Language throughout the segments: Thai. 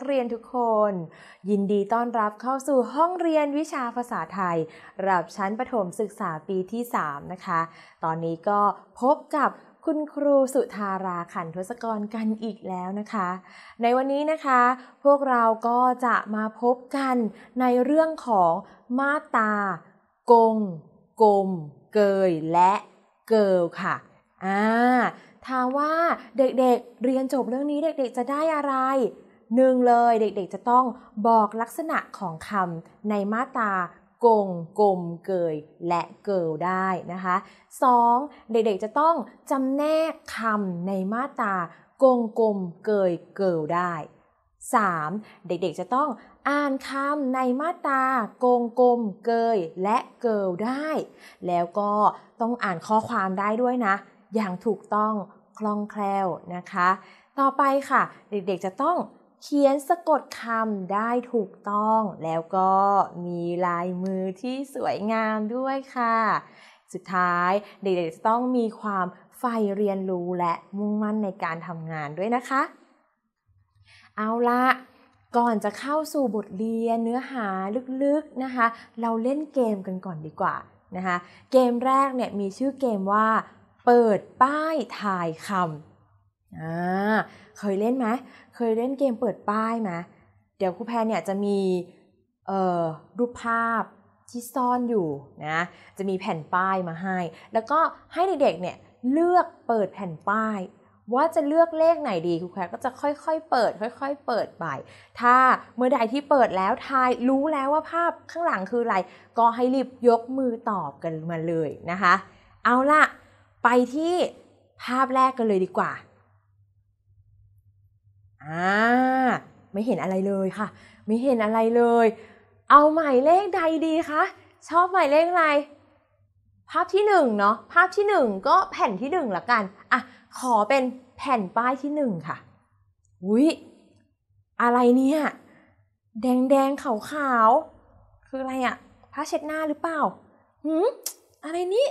กเรียนทุกคน ยินดีต้อนรับเข้าสู่ห้องเรียนวิชาภาษาไทยระดับชั้นประถมศึกษาปีที่ 3 นะคะ ตอนนี้ก็พบกับคุณครูสุธาราขันทศกรกันอีกแล้วนะคะ ในวันนี้นะคะพวกเราก็จะมาพบกันในเรื่องของมาตา กงกลมเกยและเกิลค่ะ อ่า ถามว่าเด็กๆเรียนจบเรื่องนี้เด็กๆจะได้อะไรหนึ่งเลยเด็กๆจะต้องบอกลักษณะของคำในมาตากงกลมเกย และเกิลได้นะคะ 2. เด็กๆจะต้องจำแนกคำในมาตากงกลมเกยเกิลได้ 3. เด็กๆจะต้องอ่านคำในมาตาากงกลมเกยและเกิลได้ แล้วก็ต้องอ่านข้อความได้ด้วยนะ อย่างถูกต้องคล่องแคล่วนะคะ ต่อไปค่ะเด็กๆจะต้องเขียนสะกดคำได้ถูกต้อง แล้วก็มีลายมือที่สวยงามด้วยค่ะ สุดท้ายเด็กๆต้องมีความใฝ่เรียนรู้และมุ่งมั่นในการทำงานด้วยนะคะ เอาละก่อนจะเข้าสู่บทเรียนเนื้อหาลึกๆนะคะเราเล่นเกมกันก่อนดีกว่านะคะเกมแรกเนี่ยมีชื่อเกมว่า เปิดป้ายทายคำอ่าเคยเล่นไหมเคยเล่นเกมเปิดป้ายไหมเดี๋ยวครูแพนเนี่ยจะมีเอ่อรูปภาพที่ซ่อนอยู่นะ จะมีแผ่นป้ายมาให้ แล้วก็ให้เด็กๆ เนี่ยเลือกเปิดแผ่นป้าย ว่าจะเลือกเลขไหนดี ครูแพนก็จะค่อยๆ เปิดค่อยๆ เปิดไป ถ้าเมื่อใดที่เปิดแล้วทายรู้แล้วว่าภาพข้างหลังคืออะไร ก็ให้รีบยกมือตอบกันมาเลยนะคะ เอาล่ะ ไปที่ภาพแรกกันเลยดีกว่าอ่าไม่เห็นอะไรเลยค่ะ ไม่เห็นอะไรเลย เอาหมายเลขใดดีคะชอบหมายเลขอะไร ภาพที่หนึ่งเนาะภาพที่หนึ่งก็แผ่นที่หนึ่งละกันอ่ะขอเป็นแผ่นป้ายที่หนึ่งค่ะอุ้ยอะไรเนี่ยแดงแดงขาวขาวคืออะไรอะผ้าเช็ดหน้าหรือเปล่าหืมอะไรนี้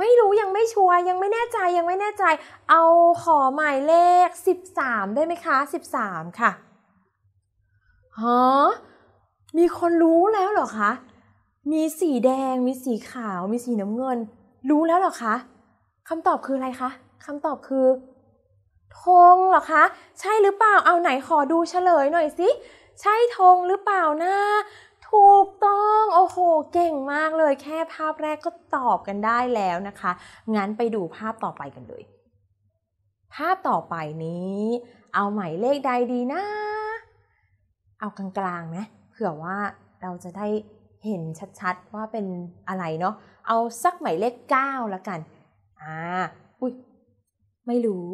ไม่รู้ยังไม่ชัวร์ยังไม่แน่ใจยังไม่แน่ใจ เอาขอหมายเลข13ได้ไหมคะ13ค่ะฮะมีคนรู้แล้วเหรอคะ มีสีแดงมีสีขาว มีสีน้ำเงิน รู้แล้วเหรอคะคำตอบคืออะไรคะคำตอบคือธงเหรอคะ ใช่หรือเปล่าเอาไหนขอดูเฉลยหน่อยสิ ใช่ธงหรือเปล่านะถูกต้องโอ้โหเก่งมากเลยแค่ภาพแรกก็ตอบกันได้แล้วนะคะ งั้นไปดูภาพต่อไปกันเลยภาพต่อไปนี้ เอาหมายเลขใดดีนะ เอากลางๆนะเผื่อว่าเราจะได้เห็นชัดๆว่าเป็นอะไรเนาะเอาสักหมายเลข9ละกันอ่าอุ้ยไม่รู้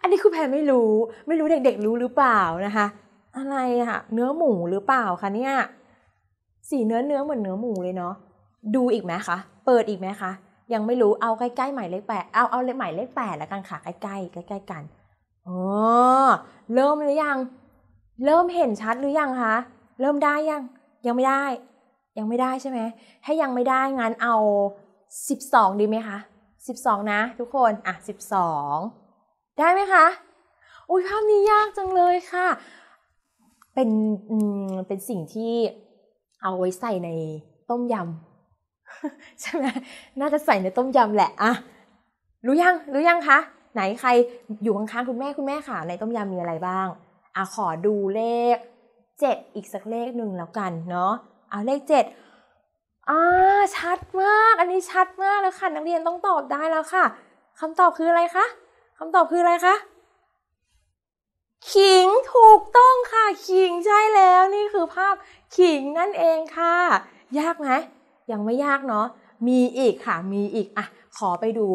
อันนี้คุณแพรไม่รู้ ไม่รู้เด็กๆรู้หรือเปล่านะคะ อะไรอะเนื้อหมูหรือเปล่าคะเนี่ยสีเนื้อเนื้อเหมือนเนื้อหมูเลยเนาะดูอีกไหมคะเปิดอีกไหมคะยังไม่รู้เอาใกล้ๆหมายเลขแปดเอาเอาเลขหมายเลขแปดแล้วกันค่ะใกล้ๆใกล้ๆกันอ๋อเริ่มหรือยัง เริ่มเห็นชัดหรือยังคะ เริ่มได้ยัง ยังไม่ได้ ยังไม่ได้ใช่ไหมถ้ายังไม่ได้งั้นเอาสสิบองดีไหมคะสสิบองนะทุกคนอ่ะสสิบองได้ไหมคะอุ้ยภาพนี้ยากจังเลยค่ะ เป็นเป็นสิ่งที่เอาไว้ใส่ในต้มยำใช่ไหมน่าจะใส่ในต้มยำแหละอะรู้ยัง รู้ยังคะ ไหนใครอยู่ข้างๆคุณแม่คุณแม่ค่ะ ในต้มยำมีอะไรบ้างอะขอดูเลขเจ็ดอีกสักเลขหนึ่งแล้วกัน เนาะ เอาเลขเจ็ดอ่าชัดมาก อันนี้ชัดมากแล้วค่ะนักเรียนต้องตอบได้แล้วค่ะ คำตอบคืออะไรคะคำตอบคืออะไรคะขิงถูกต้องค่ะ ขิงใช่แล้วนี่คือภาพขิงนั่นเองค่ะ ยากไหมยังไม่ยากเนาะมีอีกค่ะมีอีกอ่ะขอไปดู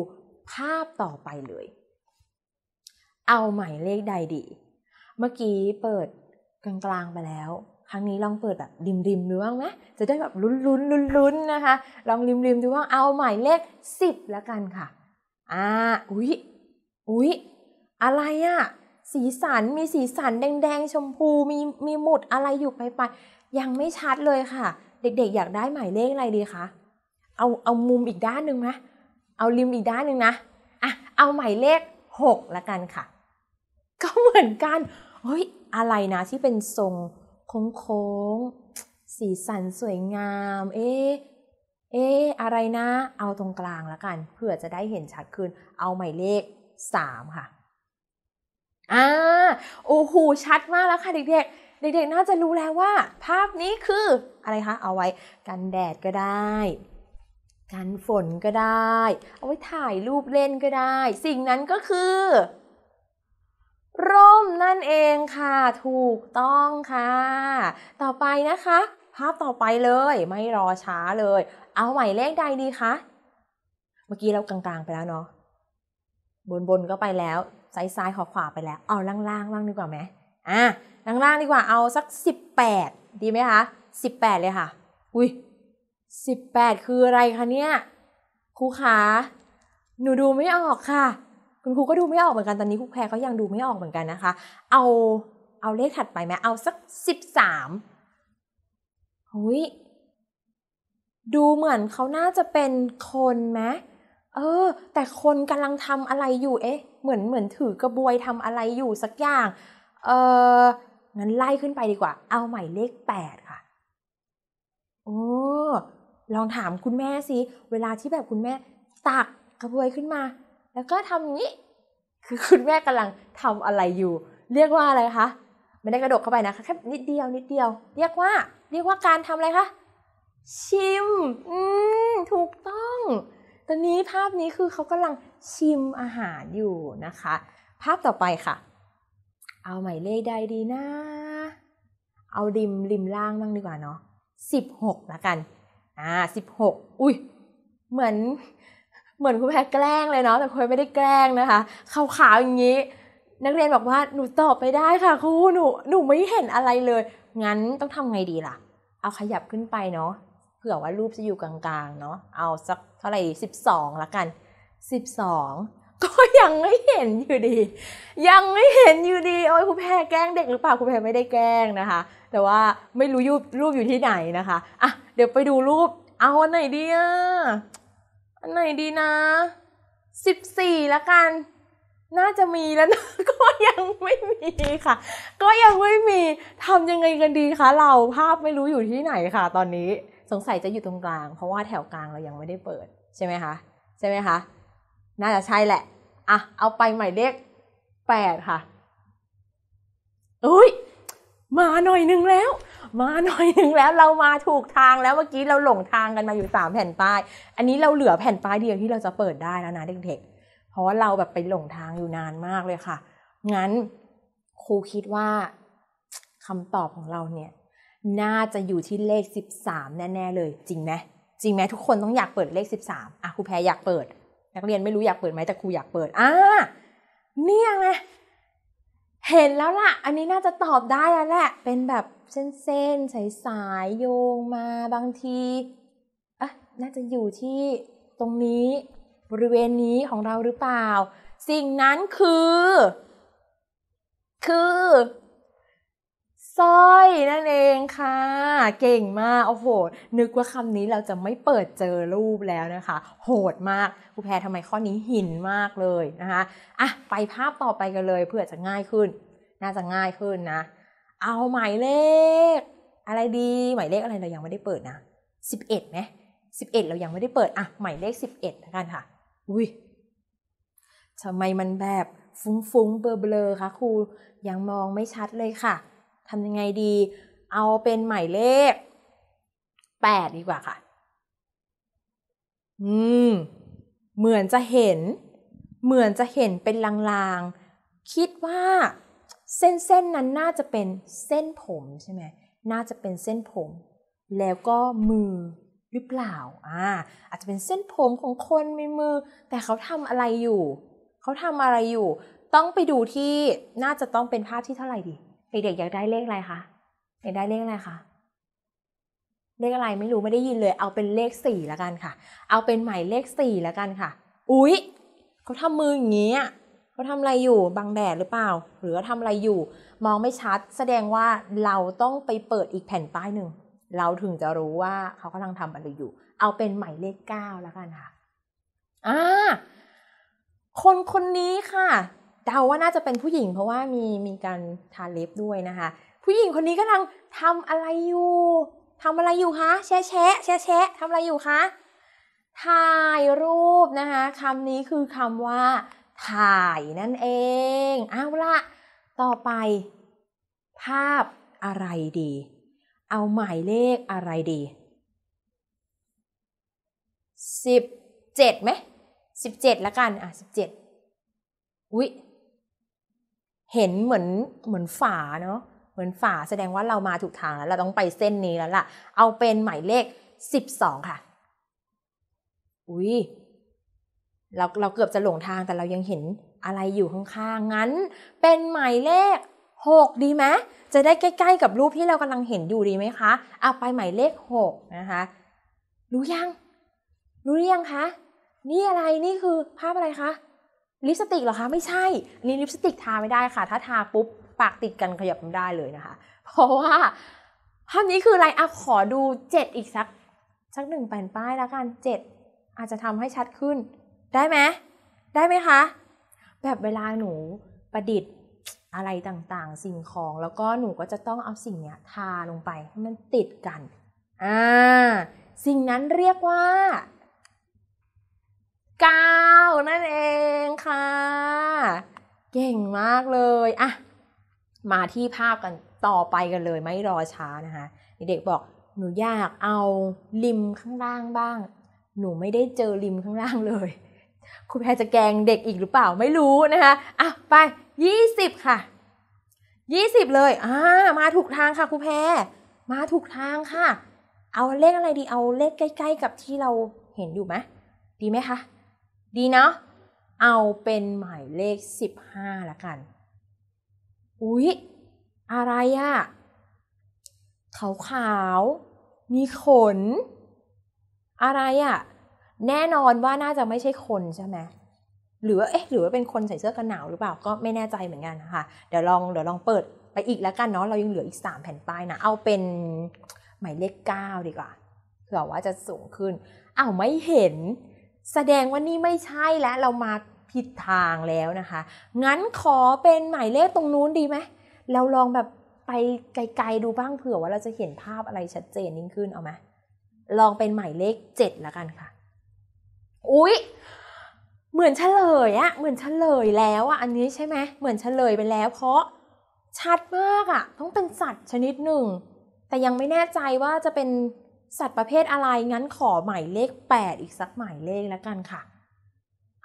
ภาพต่อไปเลย เอาหมายเลขใดดีเมื่อกี้เปิดกลาง ๆ ไปแล้ว ครั้งนี้ลองเปิดแบบริมๆดูบ้างไหมจะได้แบบลุ้นๆลุ้นๆนนะคะลองริมๆดูว่าเอาหมายเลขสิบแล้วกันค่ะอ่าอุ๊ยอุ๊ยอะไรอะ่ะสีสันมีสีสันแดง ๆ ชมพู มีมีหมุดอะไรอยู่ไปไปยังไม่ชัดเลยค่ะ เด็กๆ อยากได้ หมายเลขอะไรดีคะเอาเอามุมอีกด้านหนึ่งนะเอาริมอีกด้านหนึ่งนะอ่ะเอาหมายเลข6ละกันค่ะ ก็เหมือนกันเฮ้ยอะไรนะ ที่เป็นทรงโค้งงสีสันสวยงาม เอ๊เอ๊อะไรนะเอาตรงกลางละกันเผื่อจะได้เห็นชัดขึ้นเอาหมายเลข3ค่ะอ่าโอ้โหชัดมากแล้วค่ะเด็กๆเด็กๆน่าจะรู้แล้วว่า ภาพนี้คือ อะไรคะ เอาไว้ กันแดดก็ได้ กันฝนก็ได้ เอาไว้ถ่ายรูปเล่นก็ได้ สิ่งนั้นก็คือร่มนั่นเองค่ะ ถูกต้องค่ะ ต่อไปนะคะ ภาพต่อไปเลยไม่รอช้าเลย เอาหมเลขใดดีคะเมื่อกี้เรากลางๆไปแล้วเนาะบนบนก็ไปแล้วซ้ายซ้ายขวาขวาไปแล้วเอาล่างๆบ้างดีกว่าไหมอ่ะล่างๆดีกว่าเอาสัก18ดีไหมคะ18เลยค่ะ อุ้ย18คืออะไรคะเนี่ยครูขาหนูดูไม่ออกค่ะ คุณครูก็ดูไม่ออกเหมือนกันตอนนี้ครูแพรก็ยังดูไม่ออกเหมือนกันนะคะ เอาเอาเลขถัดไปไหมเอาสัก13หุ้ยดูเหมือนเขาน่าจะเป็นคนไหมเออแต่คนกำลังทำอะไรอยู่ เอ๊ะ เหมือนเหมือนถือกระบวยทำอะไรอยู่สักอย่าง เอองั้นไล่ขึ้นไปดีกว่า เอาหมายเลขแปดค่ะโอ้ลองถามคุณแม่สิ เวลาที่แบบคุณแม่ตักกระบวยขึ้นมา แล้วก็ทำนี้ คือคุณแม่กำลังทำอะไรอยู่ เรียกว่าอะไรคะไม่ได้กระดกเข้าไปนะคะแค่นิดเดียวนิดเดียวเรียกว่าเรียกว่าการทำอะไรคะชิม อืมถูกต้องตอนนี้ภาพนี้คือเขากำลังชิมอาหารอยู่นะคะ ภาพต่อไปค่ะ เอาหมายเลขใดดีนะ เอาริมริมล่างบ้างดีกว่าเนาะสิบหกละกันอ่าสิบหกอุ้ยเหมือน เหมือนคุณแพ้แกล้งเลยเนาะแต่คุณไม่ได้แกล้งนะคะขาวๆอย่างนี้ นักเรียนบอกว่าหนูตอบไม่ได้ค่ะครูหนูหนูไม่เห็นอะไรเลยงั้นต้องทำไงดีล่ะ เอาขยับขึ้นไปเนาะผื่อว่ารูปจะอยู่กลาง ๆ เนาะ เอาสักเท่าไหร่สิบสองละกัน สิบสองก็ยังไม่เห็นอยู่ดี ยังไม่เห็นอยู่ดีโอ้ยครูแพรแกล้งเด็กหรือเปล่าครูแพรไม่ได้แกล้งนะคะ แต่ว่าไม่รู้ยูรูปอยู่ที่ไหนนะคะอ่ะเดี๋ยวไปดูรูป เอาอันไหนดีอ่ะอันไหนดีนะ สิบสี่ละกัน น่าจะมีแล้วนะก็ยังไม่มีค่ะ ก็ยังไม่มีทำยังไงกันดีคะเราภาพไม่รู้อยู่ที่ไหนค่ะ ตอนนี้สงสัยจะอยู่ตรงกลางเพราะว่าแถวกลางเรายังไม่ได้เปิด ใช่ไหมคะใช่ไหมคะ น่าจะใช่แหละ อ่ะเอาไปหมายเลขแปดค่ะอุ้ยมาหน่อยหนึ่งแล้ว มาหน่อยหนึ่งแล้ว เรามาถูกทางแล้วเมื่อกี้เราหลงทางกันมาอยู่สามแผ่นป้ายอันนี้เราเหลือแผ่นป้ายเดียวที่เราจะเปิดได้แล้วนะเด็กๆเพราะว่าเราแบบไปหลงทางอยู่นานมากเลยค่ะ งั้นครูคิดว่าคำตอบของเราเนี่ยน่าจะอยู่ที่เลข 13 แน่ ๆ เลย จริงไหมจริงไหมทุกคนต้องอยากเปิดเลข13อ่ะครูแพรอยากเปิด นักเรียนไม่รู้ อยากเปิดไหมแต่ครูอยากเปิดอ่าเนี่ยไงเห็นแล้วล่ะ อันนี้น่าจะตอบได้แล้วแหละ เป็นแบบเส้นๆสายๆโยงมาบางทีอ่ะน่าจะอยู่ที่ตรงนี้บริเวณนี้ของเราหรือเปล่า สิ่งนั้นคือ คือสร้อย นั่นเองค่ะ เก่งมากโอ้โหนึกว่าคำนี้เราจะไม่เปิดเจอรูปแล้วนะคะ โหดมากครูแพรทำไมข้อนี้หินมากเลยนะคะอ่ะไปภาพต่อไปกันเลยเพื่อจะง่ายขึ้น น่าจะง่ายขึ้นนะ เอาหมายเลข อะไรดีหมายเลขอะไรเรายังไม่ได้เปิดนะ11ไหม11เรายังไม่ได้เปิดอ่ะหมายเลข11แล้วกันค่ะอุ้ยทำไมมันแบบฟุ้ง ๆเบลอๆคะครูยังมองไม่ชัดเลยค่ะทำยังไงดี เอาเป็นหมายเลขแปดดีกว่าค่ะ อืม เหมือนจะเห็น เหมือนจะเห็นเป็นลางๆ คิดว่าเส้นเส้นนั้นน่าจะเป็นเส้นผมใช่ไหมน่าจะเป็นเส้นผม แล้วก็มือหรือเปล่า อ่า อาจจะเป็นเส้นผมของคนมีมือ แต่เขาทำอะไรอยู่ เขาทำอะไรอยู่ ต้องไปดูที่ น่าจะต้องเป็นภาพที่เท่าไหร่ดีเด็กๆอยากได้เลขอะไรคะอยากได้เลขอะไรคะ เลขอะไรไม่รู้ไม่ได้ยินเลย เอาเป็นเลขสี่ละกันค่ะ เอาเป็นหมายเลขสี่ละกันค่ะ อุ๊ยเขาทำมืออย่างนี้เขาทำอะไรอยู่บังแดดหรือเปล่า หรือทำอะไรอยู่ มองไม่ชัด แสดงว่าเราต้องไปเปิดอีกแผ่นป้ายหนึ่งเราถึงจะรู้ว่าเขากำลังทำอะไรอยู่ เอาเป็นหมายเลขเก้าละกันค่ะอ่าคนคนนี้ค่ะเดาว่าน่าจะเป็นผู้หญิงเพราะว่ามีมีการทาเล็บด้วยนะคะ ผู้หญิงคนนี้กำลังทำอะไรอยู่ ทำอะไรอยู่คะแชะแชะแชะแชะทำอะไรอยู่คะถ่ายรูปนะคะคำนี้คือคำว่าถ่ายนั่นเองเอาละต่อไป ภาพอะไรดี เอาหมายเลขอะไรดีสิบเจ็ดไหมสิบเจ็ดละกันอ่ะสิบเจ็ดอุ๊ยเห็นเหมือนเหมือนฝาเนาะเหมือนฝาแสดงว่าเรามาถูกทางแล้วเราต้องไปเส้นนี้แล้วล่ะเอาเป็นหมายเลขสสิบองค่ะ อุ้ยเราเราเกือบจะหลงทางแต่เรายังเห็นอะไรอยู่ข้างๆงั้น เป็นหมายเลขหกดีไหมจะได้ใกล้ๆกับรูปที่เรากำลังเห็นอยู่ดีไหมคะเอาไปหมายเลขหกนะคะ รู้ยัง รู้หรือยังคะ นี่อะไรนี่คือภาพอะไรคะลิปสติกเหรอคะไม่ใช่อันนี้ลิปสติกทาไม่ได้ค่ะ ถ้าทาปุ๊บปากติดกันขยับไม่ได้เลยนะคะ เพราะว่าภาพนี้คืออะไรอ่ะขอดูเจ็ดอีกสักสักหนึ่งแผ่นป้ายแล้วกันเจ็ดอาจจะทำให้ชัดขึ้นได้ไหมได้ไหมคะแบบเวลาหนูประดิษฐ์อะไรต่างๆ สิ่งของแล้วก็หนูก็จะต้องเอาสิ่งเนี้ยทาลงไปให้มันติดกันอ่าสิ่งนั้นเรียกว่า9นั่นเองค่ะ เก่งมากเลยอะมาที่ภาพกันต่อไปกันเลยไม่รอช้านะคะเด็กบอกหนูอยากเอาริมข้างล่างบ้าง หนูไม่ได้เจอริมข้างล่างเลยครูแพรจะแกงเด็กอีกหรือเปล่าไม่รู้นะคะอ่ะไป20ค่ะ20เลยอ่ามาถูกทางค่ะครูแพรมาถูกทางค่ะ เอาเลขอะไรดีเอาเลขใกล้ ๆ กับที่เราเห็นอยู่ไหมดีไหมคะดีเนาะ เอาเป็นหมายเลข 15ละกัน อุ๊ยอะไรอะขาวขาวมีขน อะไรอะแน่นอนว่าน่าจะไม่ใช่คนใช่ไหม หรือว่าเอ๊ะ หรือว่าเป็นคนใส่เสื้อกันหนาวหรือเปล่า ก็ไม่แน่ใจเหมือนกันนะคะ เดี๋ยวลอง เดี๋ยวลองเปิดไปอีกแล้วกันเนาะ เรายังเหลืออีก 3 แผ่นป้ายนะ เอาเป็นหมายเลข 9 ดีกว่า เผื่อว่าจะสูงขึ้น อ้าว ไม่เห็นแสดงว่านี่ไม่ใช่และเรามาผิดทางแล้วนะคะ งั้นขอเป็นหมายเลขตรงนู้นดีไหมเราลองแบบไปไกลๆ ดูบ้างเผื่อว่าเราจะเห็นภาพอะไรชัดเจนยิ่งขึ้นเอาไหมลองเป็นหมายเลขเจ็ดละกันค่ะ อุ๊ย เหมือนเฉลยอะเหมือนเฉลยแล้วอะอันนี้ใช่ไหมเหมือนเฉลยไปแล้ว เพราะชัดมากอะต้องเป็นสัตว์ชนิดหนึ่ง แต่ยังไม่แน่ใจว่าจะเป็นสัตว์ประเภทอะไร งั้น ขอหมายเลข8อีกสักหมายเลขแล้วกันค่ะ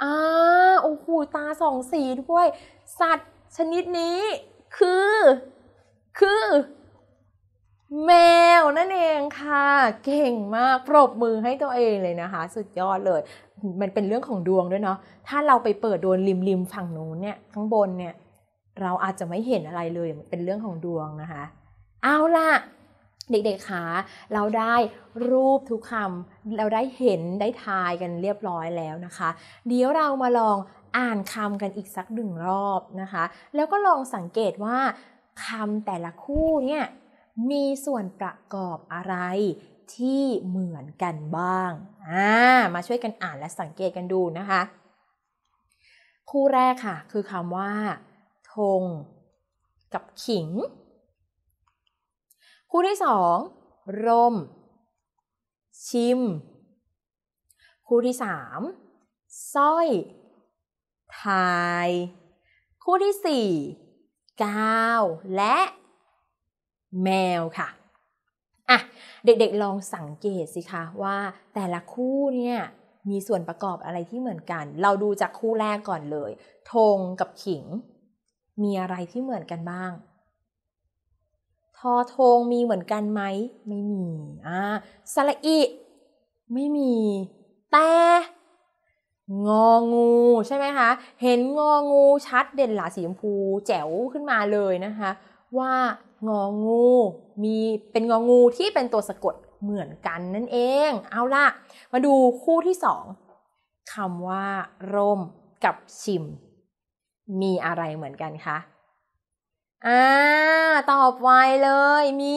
อ้าโอ้โหตาสองสีด้วย สัตว์ชนิดนี้ คือ คือ แมวนั่นเองค่ะ เก่งมากปรบมือให้ตัวเองเลยนะคะสุดยอดเลย มันเป็นเรื่องของดวงด้วยเนาะถ้าเราไปเปิดโดนริมริมฝั่งนู้นเนี่ยข้างบนเนี่ย เราอาจจะไม่เห็นอะไรเลยเป็นเรื่องของดวงนะคะ เอาล่ะเด็กๆ คะ เราได้รูปทุกคำเราได้เห็นได้ทายกันเรียบร้อยแล้วนะคะ เดี๋ยวเรามาลองอ่านคำกันอีกสักหนึ่งรอบนะคะ แล้วก็ลองสังเกตว่าคำแต่ละคู่เนี่ย มีส่วนประกอบอะไรที่เหมือนกันบ้างอ่ามาช่วยกันอ่านและสังเกตกันดูนะคะ คู่แรกค่ะ คือคำว่าธงกับขิงคู่ที่สอง รม ชิม คู่ที่สามสร้อย ทาย คู่ที่สี่กาว และแมวค่ะ อ่ะ เด็กๆ ลองสังเกตสิคะว่าแต่ละคู่เนี่ยมีส่วนประกอบอะไรที่เหมือนกัน เราดูจากคู่แรกก่อนเลยธงกับขิง มีอะไรที่เหมือนกันบ้างทอทงมีเหมือนกันไหม ไม่มีอ่าสระอิ ไม่มี แต่งองูใช่ไหมคะ เห็นงองูชัดเด่นหลาสีชมพูแจ๋วขึ้นมาเลยนะคะ ว่า งองู มีเป็นงองูที่เป็นตัวสะกดเหมือนกันนั่นเอง เอาล่ะ มาดูคู่ที่สองคำว่าร่มกับชิมมีอะไรเหมือนกันคะอ่าตอบไวเลยมี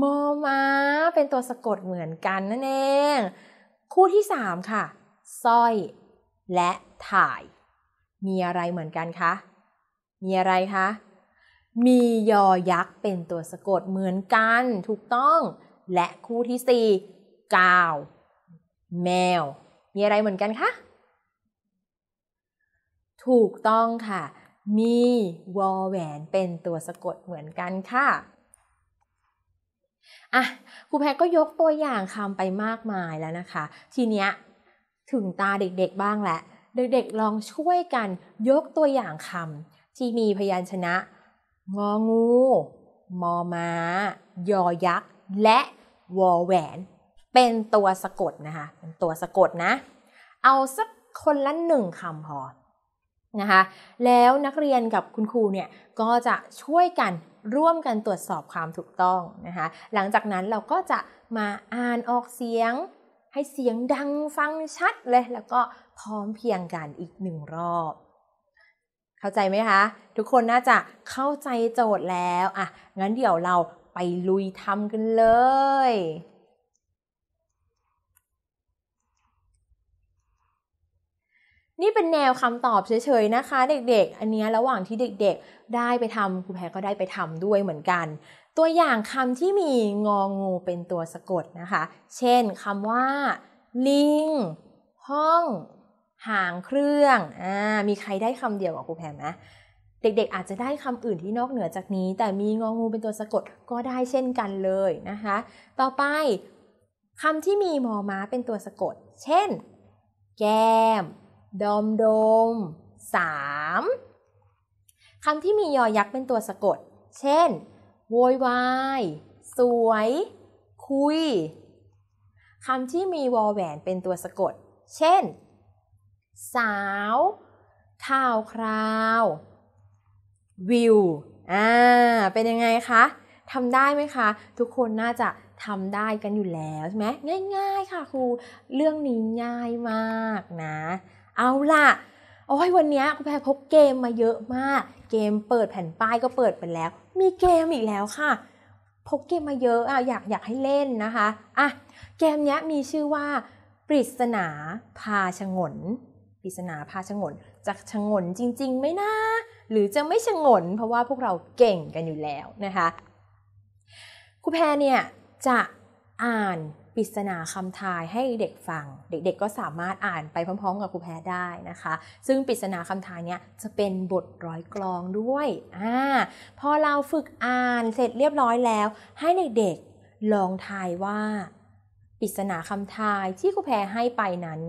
มอมาเป็นตัวสะกดเหมือนกันนั่นเองคู่ที่สามค่ะสร้อย และถ่าย มีอะไรเหมือนกันคะมีอะไรคะมียอยักษ์เป็นตัวสะกดเหมือนกัน ถูกต้อง และคู่ที่สี่กาวแมว มีอะไรเหมือนกันคะถูกต้องค่ะมีวอแหวนเป็นตัวสะกดเหมือนกันค่ะอ่ะครูแพรก็ยกตัวอย่างคำไปมากมายแล้วนะคะ ทีเนี้ย ถึงตาเด็กๆบ้างแหละเด็กๆลองช่วยกัน ยกตัวอย่างคำที่มีพยัญชนะงองูมอมา้ายอยักษ์และวอแหวน เป็นตัวสะกดนะคะ เป็นตัวสะกดนะ เอาสักคนละหนึ่งคำพอนะคะแล้วนักเรียนกับคุณครูเนี่ยก็จะช่วยกันร่วมกันตรวจสอบความถูกต้องนะคะหลังจากนั้นเราก็จะมาอ่านออกเสียง ให้เสียงดังฟังชัดเลยแล้วก็พร้อมเพียงกันอีกหนึ่งรอบ เข้าใจไหมคะ ทุกคนน่าจะเข้าใจโจทย์แล้วอ่ะงั้นเดี๋ยวเราไปลุยทำกันเลยนี่เป็นแนวคำตอบเฉยๆนะคะเด็กๆอันนี้ระหว่างที่เด็กๆได้ไปทำครูแพรก็ได้ไปทำด้วยเหมือนกัน ตัวอย่างคำที่มีงองงูเป็นตัวสะกดนะคะ เช่นคำว่าลิงห้อง หางเครื่องอมีใครได้คำเดียวกับครูแพรไหมเด็กๆอาจจะได้คำอื่นที่นอกเหนือจากนี้ แต่มีงองูเป็นตัวสะกดก็ได้เช่นกันเลยนะคะ ต่อไปคำที่มีมอม้าเป็นตัวสะกด เช่น แก้มดอมโดม 3. คำที่มียอยักษ์เป็นตัวสะกด เช่นโวยวายสวย คุยคำที่มีวอแหวนเป็นตัวสะกด เช่น สาวข่าวคราววิว อ่า เป็นยังไงคะทำได้ไหมคะ ทุกคนน่าจะทำได้กันอยู่แล้วใช่ไหมง่าย ๆ ค่ะครูเรื่องนี้ง่ายมากนะเอาล่ะโอ้ยวันนี้คุณแพรพกเกมมาเยอะมาก เกมเปิดแผ่นป้ายก็เปิดไปแล้ว มีเกมอีกแล้วค่ะ พกเกมมาเยอะอ่ะอยากอยากให้เล่นนะคะอ่ะเกมนี้มีชื่อว่าปริศนาพาชงนปริศนาพาชงนจะชงนจริงๆไหมนะ หรือจะไม่ชงน เพราะว่าพวกเราเก่งกันอยู่แล้วนะคะ ครูแพรเนี่ยจะอ่านปริศนาคำทายให้เด็กฟัง เด็กๆ ก็สามารถอ่านไปพร้อมๆ กับครูแพ้ได้นะคะ ซึ่งปริศนาคำทายเนี้ยจะเป็นบทร้อยกลองด้วย อ่า พอเราฝึกอ่านเสร็จเรียบร้อยแล้ว ให้เด็กๆลองทายว่าปริศนาคำทายที่ครูแพรให้ไปนั้น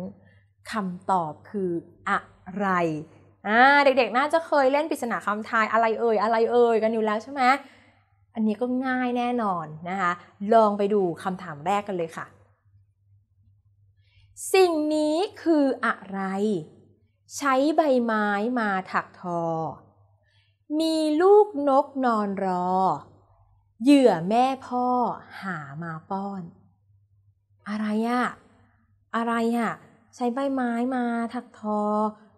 คำตอบคืออะไร อ่า เด็กๆ น่าจะเคยเล่นปริศนาคำทายอะไรเอ่ยอะไรเอ่ยกันอยู่แล้วใช่ไหมอันนี้ก็ง่ายแน่นอนนะคะลองไปดูคำถามแรกกันเลยค่ะ สิ่งนี้คืออะไร ใช้ใบไม้มาถักทอ มีลูกนกนอนรอเหยื่อแม่พ่อหามาป้อน อะไรอะอะไรอะใช้ใบไม้มาถักทอ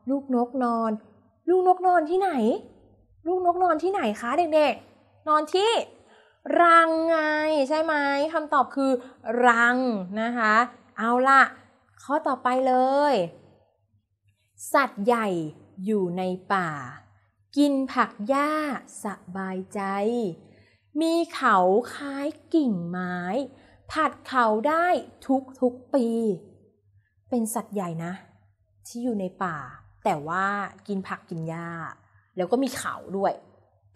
ลูกนกนอน ลูกนกนอนที่ไหน ลูกนกนอนที่ไหนคะเด็ก ๆนอนที่ รังไงใช่ไหมคำตอบคือ รังนะคะ เอาละข้อต่อไปเลย สัตว์ใหญ่อยู่ในป่า กินผักหญ้าสบายใจ มีเขาคล้ายกิ่งไม้ ผัดเขาได้ทุกทุกปี เป็นสัตว์ใหญ่นะ ที่อยู่ในป่า แต่ว่ากินผักกินหญ้าแล้วก็มีเขาด้วย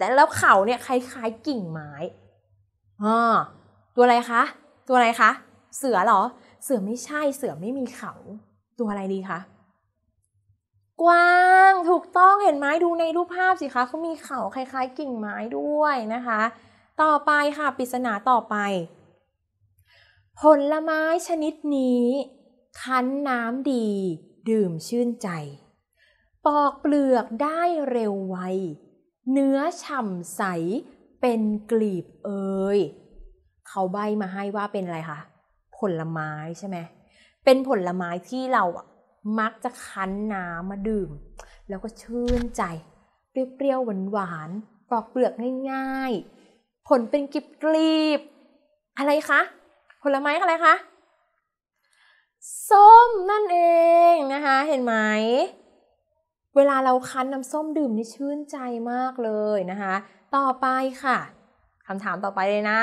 แต่แล้วเขาเนี่ยคล้าย ๆกิ่งไม้ อ่าตัวอะไรคะ ตัวอะไรคะ เสือเหรอ เสือไม่ใช่ เสือไม่มีเขา ตัวอะไรดีคะ กวาง ถูกต้องเห็นไหมดูในรูปภาพสิคะเขามีเขาคล้าย ๆ กิ่งไม้ด้วยนะคะ ต่อไปค่ะปริศนาต่อไป ผลไม้ชนิดนี้ คั้นน้ำดี ดื่มชื่นใจปอกเปลือกได้เร็วไวเนื้อฉ่ำใสเป็นกลีบเอ่ยเขาใบมาให้ว่าเป็นอะไรคะผลไม้ใช่ไหมเป็นผลไม้ที่เราอะมักจะคั้นน้ำมาดื่ม แล้วก็ชื่นใจ เปรี้ยวๆหวานๆวานปลอกเปลือกง่ายๆ ผลเป็นกลีบกลีบ อะไรคะผลไม้อะไรคะ ส้มนั่นเองนะคะ เห็นไหมเวลาเราคั้นน้ำส้มดื่มนี่ชื่นใจมากเลยนะคะ ต่อไปค่ะ คำถามต่อไปเลยนะ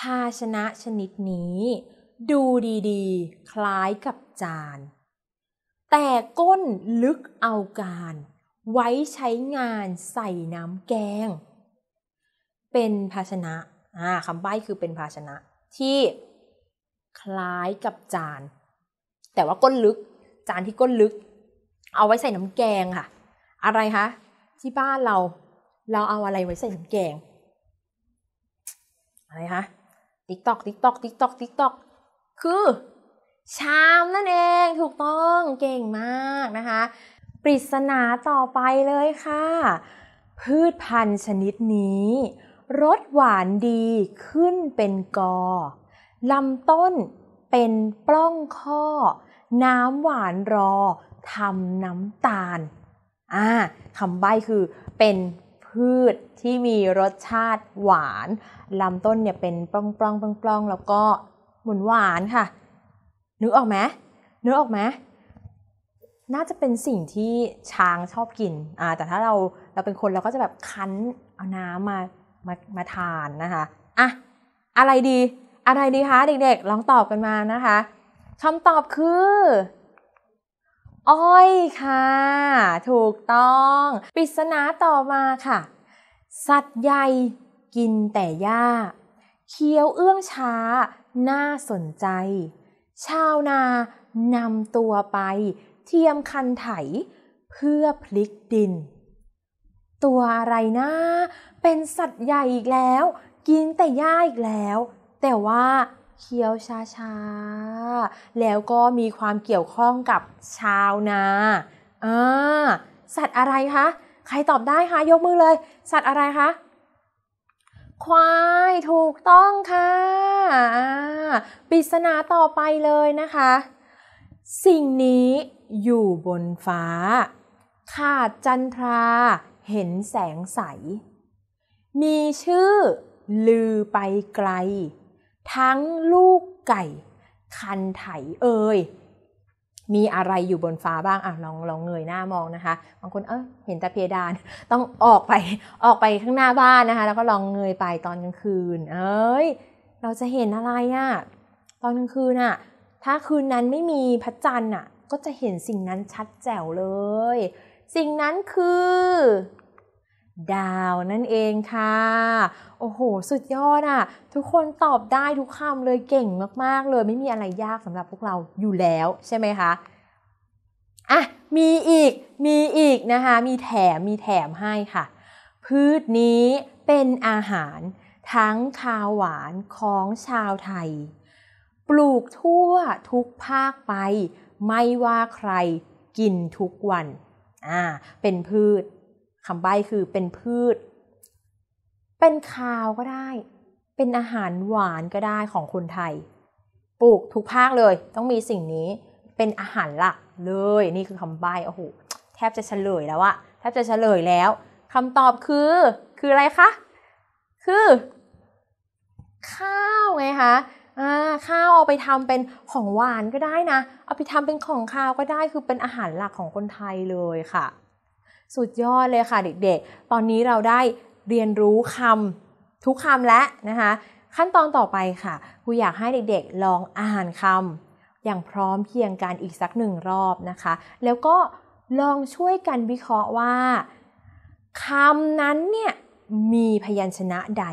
ภาชนะชนิดนี้ ดูดีๆ คล้ายกับจาน แต่ก้นลึกเอาการ ไว้ใช้งานใส่น้ำแกง เป็นภาชนะอ่าคำใบ้คือเป็นภาชนะ ที่คล้ายกับจานแต่ว่าก้นลึกจานที่ก้นลึกเอาไว้ใส่น้ำแกงค่ะอะไรคะที่บ้านเราเราเอาอะไรไว้ใส่น้ำแกงอะไรคะติ๊กตอกติ๊กตอกติ๊กตอกติ๊กตอกคือ ชามนั่นเองถูกต้องเก่งมากนะคะปริศนาต่อไปเลยค่ะพืชพันธุ์ชนิดนี้รสหวานดีขึ้นเป็นกอลำต้นเป็นปล้องข้อ น้ำหวานรอทำน้ำตาลอ่าคำใบ้คือเป็นพืชที่มีรสชาติหวานลำต้นเนี่ยเป็นปล้องปล้องปล้องปล้องแล้วก็หมุนหวานค่ะนึกออกไหมนึกออกไหม น่าจะเป็นสิ่งที่ช้างชอบกินอ่าแต่ถ้าเราเราเป็นคนเราก็จะแบบคั้นเอาน้ำมามามาทานนะคะอ่ะอะไรดี อะไรดีคะเด็กๆ ลองตอบกันมานะคะคำตอบคืออ้อยค่ะ ถูกต้องปริศนาต่อมาค่ะ สัตว์ใหญ่กินแต่หญ้าเคี้ยวเอื้องช้า น่าสนใจ ชาวนานำตัวไป เทียมคันไถ เพื่อพลิกดิน ตัวอะไรนะเป็นสัตว์ใหญ่อีกแล้ว กินแต่หญ้าอีกแล้ว แต่ว่าเคี้ยวช้าๆ แล้วก็มีความเกี่ยวข้องกับชาวนาอ่าสัตว์อะไรคะใครตอบได้คะยกมือเลย สัตว์อะไรคะควายถูกต้องค่ะปริศนาต่อไปเลยนะคะ สิ่งนี้อยู่บนฟ้า ขาดจันทรา เห็นแสงใส มีชื่อลือไปไกลทั้งลูกไก่ คันไถเอ่ยมีอะไรอยู่บนฟ้าบ้างอ่ะลองลองเงยหน้ามองนะคะบางคนเออเห็นแต่เพดาน ต้องออกไปออกไปข้างหน้าบ้านนะคะ แล้วก็ลองเงยไปตอนกลางคืน เอ้ยเราจะเห็นอะไรอะ่ะตอนกลางคืนอะ่ะถ้าคืนนั้นไม่มีพระจันทร์อ่ะก็จะเห็นสิ่งนั้นชัดแจ๋วเลย สิ่งนั้นคือดาวนั่นเองค่ะ โอ้โห สุดยอดอ่ะ ทุกคนตอบได้ทุกคำเลยเก่งมาก ๆ เลย ไม่มีอะไรยากสำหรับพวกเราอยู่แล้วใช่ไหมคะ อ่ะ มีอีก มีอีกนะคะ มีแถม มีแถมให้ค่ะ พืชนี้เป็นอาหารทั้งคาวหวานของชาวไทย ปลูกทั่วทุกภาคไป ไม่ว่าใครกินทุกวัน อ่า เป็นพืชคำใบ้คือเป็นพืช เป็นคาวก็ได้ เป็นอาหารหวานก็ได้ของคนไทย ปลูกทุกภาคเลย ต้องมีสิ่งนี้เป็นอาหารหลักเลย นี่คือคำใบ้โอ้โหแทบจะเฉลยแล้วอะแทบจะเฉลยแล้วคำตอบคือ คืออะไรคะคือ ข้าวไงคะข้าวเอาไปทำเป็นของหวานก็ได้นะเอาไปทำเป็นของข้าวก็ได้คือเป็นอาหารหลักของคนไทยเลยค่ะสุดยอดเลยค่ะเด็กๆ ตอนนี้เราได้เรียนรู้คำทุกคำแล้วนะคะ ขั้นตอนต่อไปค่ะครูอยากให้เด็กๆ ลองอ่านคำอย่างพร้อมเพียงกันอีกสักหนึ่งรอบนะคะ แล้วก็ลองช่วยกันวิเคราะห์ว่าคำนั้นเนี่ยมีพยัญชนะใด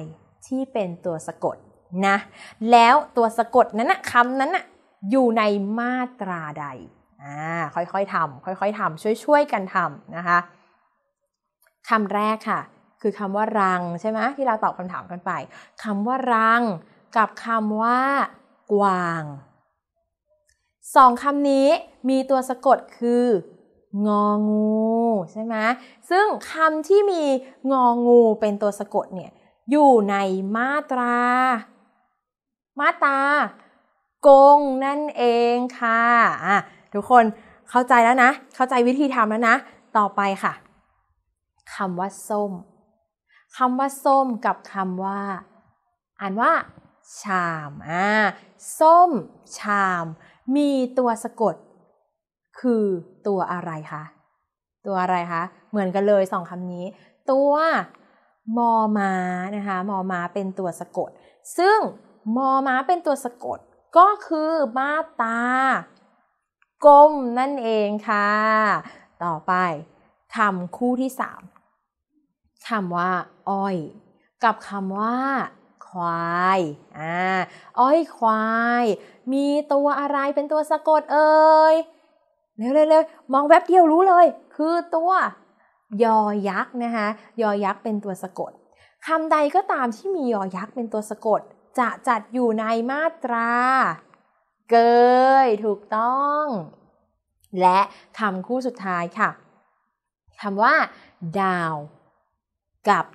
ที่เป็นตัวสะกดนะแล้วตัวสะกดนั้นนะคำนั้นนะอยู่ในมาตราใดอ่าค่อยๆทำค่อยๆทำช่วยๆกันทำนะคะคำแรกค่ะคือคำว่ารัง ใช่ไหมที่เราตอบคำถามกันไปคำว่ารังกับคำว่า กวางสองคำนี้มีตัวสะกดคืององู ใช่ไหมซึ่งคำที่มีงองู เป็นตัวสะกดเนี่ยอยู่ในมาตรามาตรากง นั่นเองค่ะะทุกคนเข้าใจแล้วนะ เข้าใจวิธีทำแล้วนะ ต่อไปค่ะคำว่าส้ม คำว่าส้มกับคำว่า อ่านว่า ชาม อ่า ส้ม ชาม มีตัวสะกด คือตัวอะไรคะ ตัวอะไรคะ เหมือนกันเลยสองคำนี้ ตัวมอมานะคะมอมาเป็นตัวสะกด ซึ่งมอมาเป็นตัวสะกด ก็คือมาตา กลมนั่นเองค่ะ ต่อไป คำคู่ที่สามคำว่าอ้อยกับคำว่าควายอ่าอ้อยควายมีตัวอะไรเป็นตัวสะกด เอ่ยเร็วๆมองแวบเดียวรู้เลย คือตัวยอยักษ์นะคะ ยอยักษ์เป็นตัวสะกดคำใดก็ตามที่มียอยักษ์เป็นตัวสะกด จะจัดอยู่ในมาตรา เกย ถูกต้อง และคำคู่สุดท้ายค่ะคำว่าดาวกับ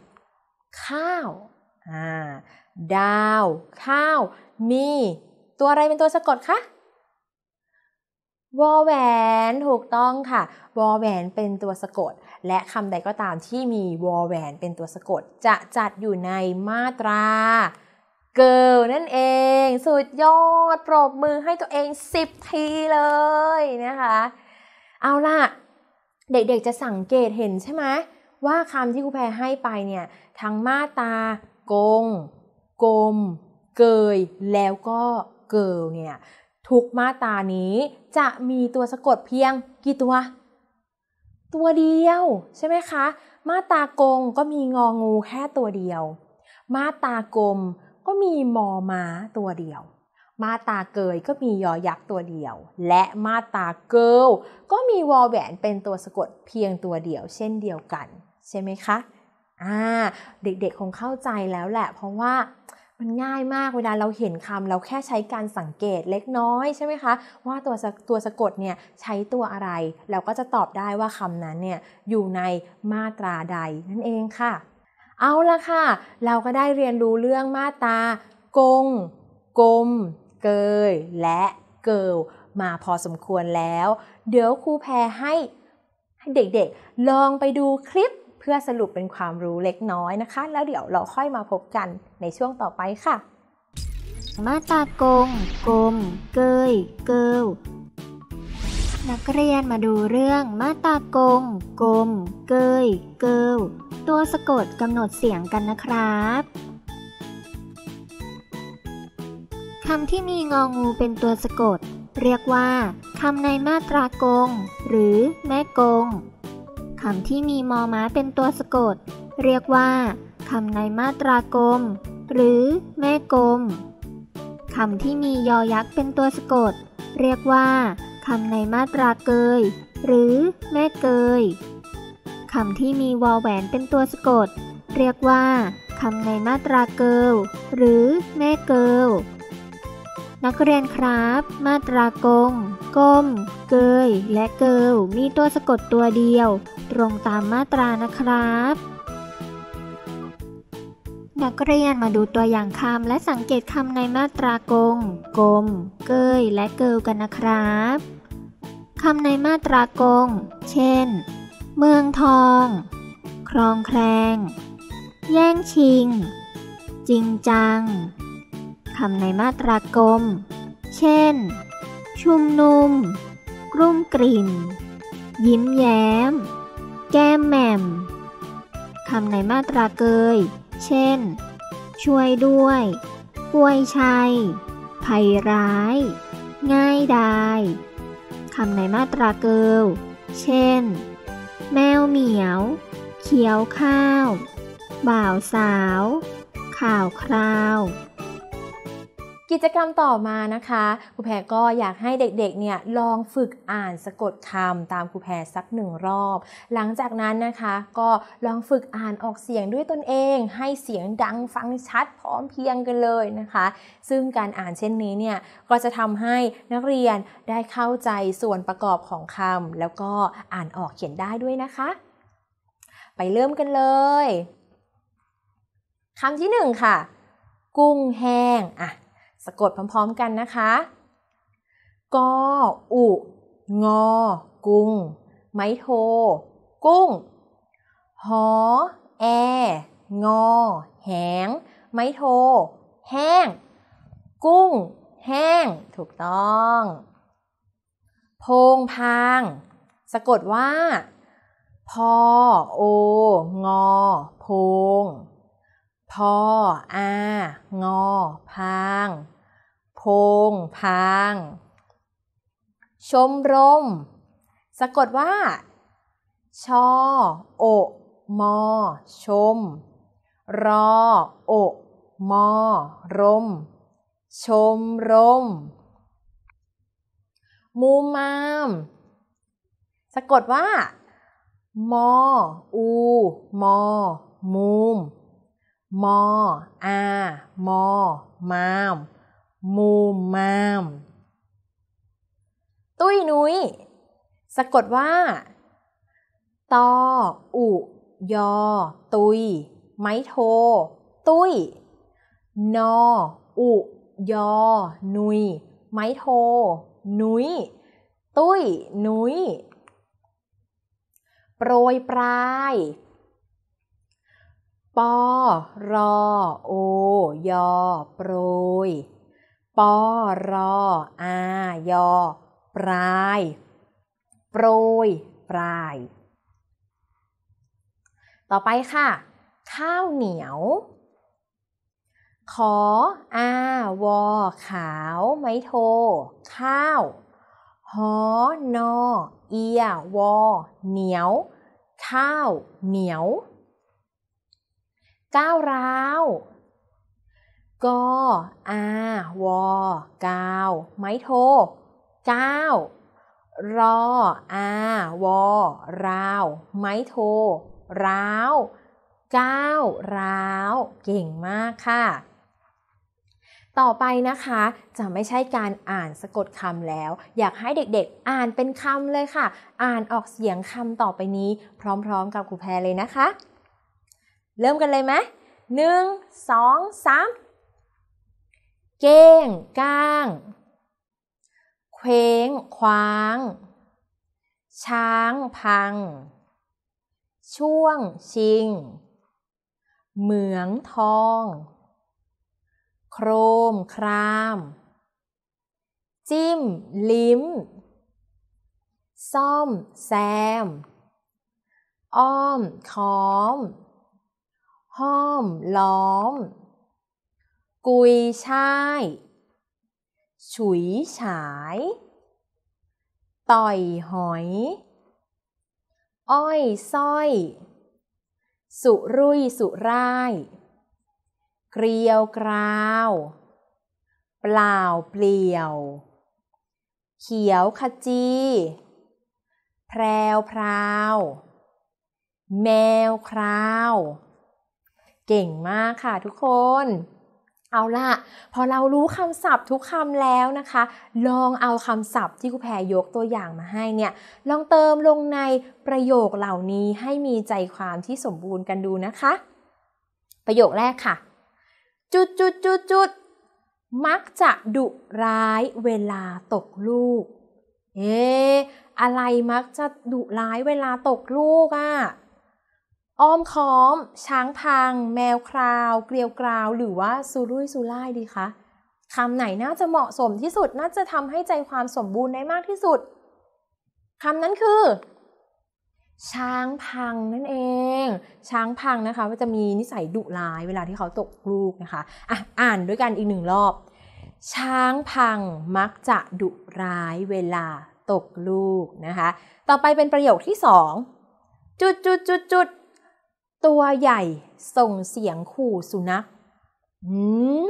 ข้าวดาว ข้าว มี ตัวอะไรเป็นตัวสะกดคะวอแหวนถูกต้องค่ะวอแหวนเป็นตัวสะกด และคำใดก็ตามที่มีวอแหวน เป็นตัวสะกด จะจัดอยู่ในมาตรา เกิลนั่นเอง สุดยอดปรบมือให้ตัวเอง 10 ทีเลยนะคะ เอาล่ะ เด็กๆจะสังเกตเห็นใช่ไหมว่าคำที่ครูแพรให้ไปเนี่ยทั้งมาตากงกลมเกย แล้วก็เกิลเนี่ย ทุกมาตานี้จะมีตัวสะกดเพียงกี่ตัว ตัวเดียวใช่ไหมคะ มาตากงก็มีงองูแค่ตัวเดียว มาตากลมก็มีมอม้าตัวเดียว มาตาเกยก็มียอยักษ์ตัวเดียว และมาตาเกิลก็มีวอแหวนเป็นตัวสะกดเพียงตัวเดียว เช่นเดียวกันใช่ไหมคะ อ่า เด็กๆคงเข้าใจแล้วแหละ เพราะว่ามันง่ายมาก เวลาเราเห็นคำเราแค่ใช้การสังเกตเล็กน้อยใช่ไหมคะ ว่าตัวตัวสะกดเนี่ยใช้ตัวอะไร เราก็จะตอบได้ว่าคำนั้นเนี่ยอยู่ในมาตราใดนั่นเองค่ะ เอาละค่ะ เราก็ได้เรียนรู้เรื่องมาตรากง กลม เกยและเกิลมาพอสมควรแล้ว เดี๋ยวครูแพรให้เด็กๆลองไปดูคลิปเพื่อสรุปเป็นความรู้เล็กน้อยนะคะ แล้วเดี๋ยวเราค่อยมาพบกันในช่วงต่อไปค่ะ มาตากงกลมเกยเกิลนักเรียนมาดูเรื่องมาตากงกลมเกยเกิลตัวสะกดกำหนดเสียงกันนะครับ คำที่มีงองูเป็นตัวสะกด เรียกว่าคำในมาตรากง หรือแม่กงคำที่มีมอม้าเป็นตัวสะกด เรียกว่าคำในมาตรากลม หรือ แม่กลมคำที่มียอยักษ์เป็นตัวสะกด เรียกว่าคำในมาตราเกย หรือ แม่เกยคำที่มีวอลแหวนเป็นตัวสะกด เรียกว่าคำในมาตราเกลหรือแม่เกลนักเรียนครับ มาตรากงก้ม เกย และเกิลมีตัวสะกดตัวเดียว ตรงตามมาตรานะครับ นักเรียนมาดูตัวอย่างคำและสังเกตคำในมาตรากงกลมเกย และเกิลกันนะครับคำในมาตรากงเช่น เมืองทอง ครองแคลงแย่งชิง จริงจังคำในมาตรากรมเช่น ชุมนุมกลุ่มกลิ่น ยิ้มแย้ม แก้มแหม่มคำในมาตราเกย เช่น ช่วยด้วย ป่วยชัย ภัยร้าย ง่ายดาย คำในมาตราเกลเช่น แมวเหมียว เขียวข้าว บ่าวสาว ข่าวคราวกิจกรรมต่อมานะคะครูแพรก็อยากให้เด็กๆเนี่ยลองฝึกอ่านสะกดคำตามครูแพรสักหนึ่งรอบ หลังจากนั้นนะคะ ก็ลองฝึกอ่านออกเสียงด้วยตนเอง ให้เสียงดังฟังชัดพร้อมเพียงกันเลยนะคะ ซึ่งการอ่านเช่นนี้เนี่ยก็จะทำให้นักเรียนได้เข้าใจส่วนประกอบของคำแล้วก็อ่านออกเขียนได้ด้วยนะคะ ไปเริ่มกันเลยคำที่หนึ่งค่ะกุ้งแห้งอ่ะสะกดพร้อมๆกันนะคะ กออุงอ กุงไม้โท กุ้ง หอ แอ งอ แหง ไม้โท แห้ง กุ้ง แห้ง ถูกต้อง โพงพาง สะกดว่า พอ โอ งอ โพงพออางอ พาง พงพาง ชมรม สะกดว่า ชอ โอมอ ชม รอ โอมอรม ชมรม มูมาม สะกดว่า มอ อูมอมูมมออามอมาม มูมาม ตุ้ยนุย้ยสะกดว่า ตออุ ยอ ตุย ไม้โท ตุ้ยนอ อุ ยอนุย ไม้โทนุย ตุ้ย นุยโปรยปลายปอรอโอยอโปรยปอรออายอปลายโปรยปลาย ต่อไปค่ะ ข้าวเหนียว ขออาวอ ขาว ไม้โท ข้าวหอนอเอียวอเหนียว ข้าวเหนียวก้าวร้าวกอาวอก้าวไม้โทก้าวรออาวอราวไม้โทร้าวก้าวร้าว เก่งมากค่ะ ต่อไปนะคะ จะไม่ใช่การอ่านสะกดคำแล้ว อยากให้เด็กๆอ่านเป็นคำเลยค่ะ อ่านออกเสียงคำต่อไปนี้ พร้อมๆกับครูแพรเลยนะคะเริ่มกันเลยไหม หนึ่ง สอง สาม เก้ง ก้างเคว้งคว้าง ช้างพัง ช่วงชิง เหมืองทอง โครมคราม จิ้ม ลิ้ม ซ่อม แซม อ้อมค้อมห้อม ล้อม กุยช่าย ฉุยฉาย ต่อยหอย อ้อยส้อย สุรุ่ยสุร่าย เกลียวกราว เปล่าเปลี่ยว เขียวขจีแพรวพราว แมว คราวเก่งมากค่ะทุกคน เอาล่ะ พอเรารู้คำศัพท์ทุกคำแล้วนะคะ ลองเอาคำศัพท์ที่ครูแพรยกตัวอย่างมาให้เนี่ยลองเติมลงในประโยคเหล่านี้ให้มีใจความที่สมบูรณ์กันดูนะคะ ประโยคแรกค่ะ จุดจุดจุดจุดมักจะดุร้ายเวลาตกลูกเอ๊อะไรมักจะดุร้ายเวลาตกลูกอะ่ะอ้อมค้อม ช้างพัง แมวคราว เกลียวกราว หรือว่าซูรุ่ยซูร่ายดีคะคำไหนน่าจะเหมาะสมที่สุดน่าจะทำให้ใจความสมบูรณ์ได้มากที่สุด คำนั้นคือ ช้างพังนั่นเอง ช้างพังนะคะก็จะมีนิสัยดุร้าย เวลาที่เขาตกลูกนะคะ อ่ะ อ่านด้วยกันอีกหนึ่งรอบ ช้างพังมักจะดุร้ายเวลาตกลูกนะคะ ต่อไปเป็นประโยคที่สอง จุดจุดจุดจุดตัวใหญ่ส่งเสียงขู่สุนัขหืม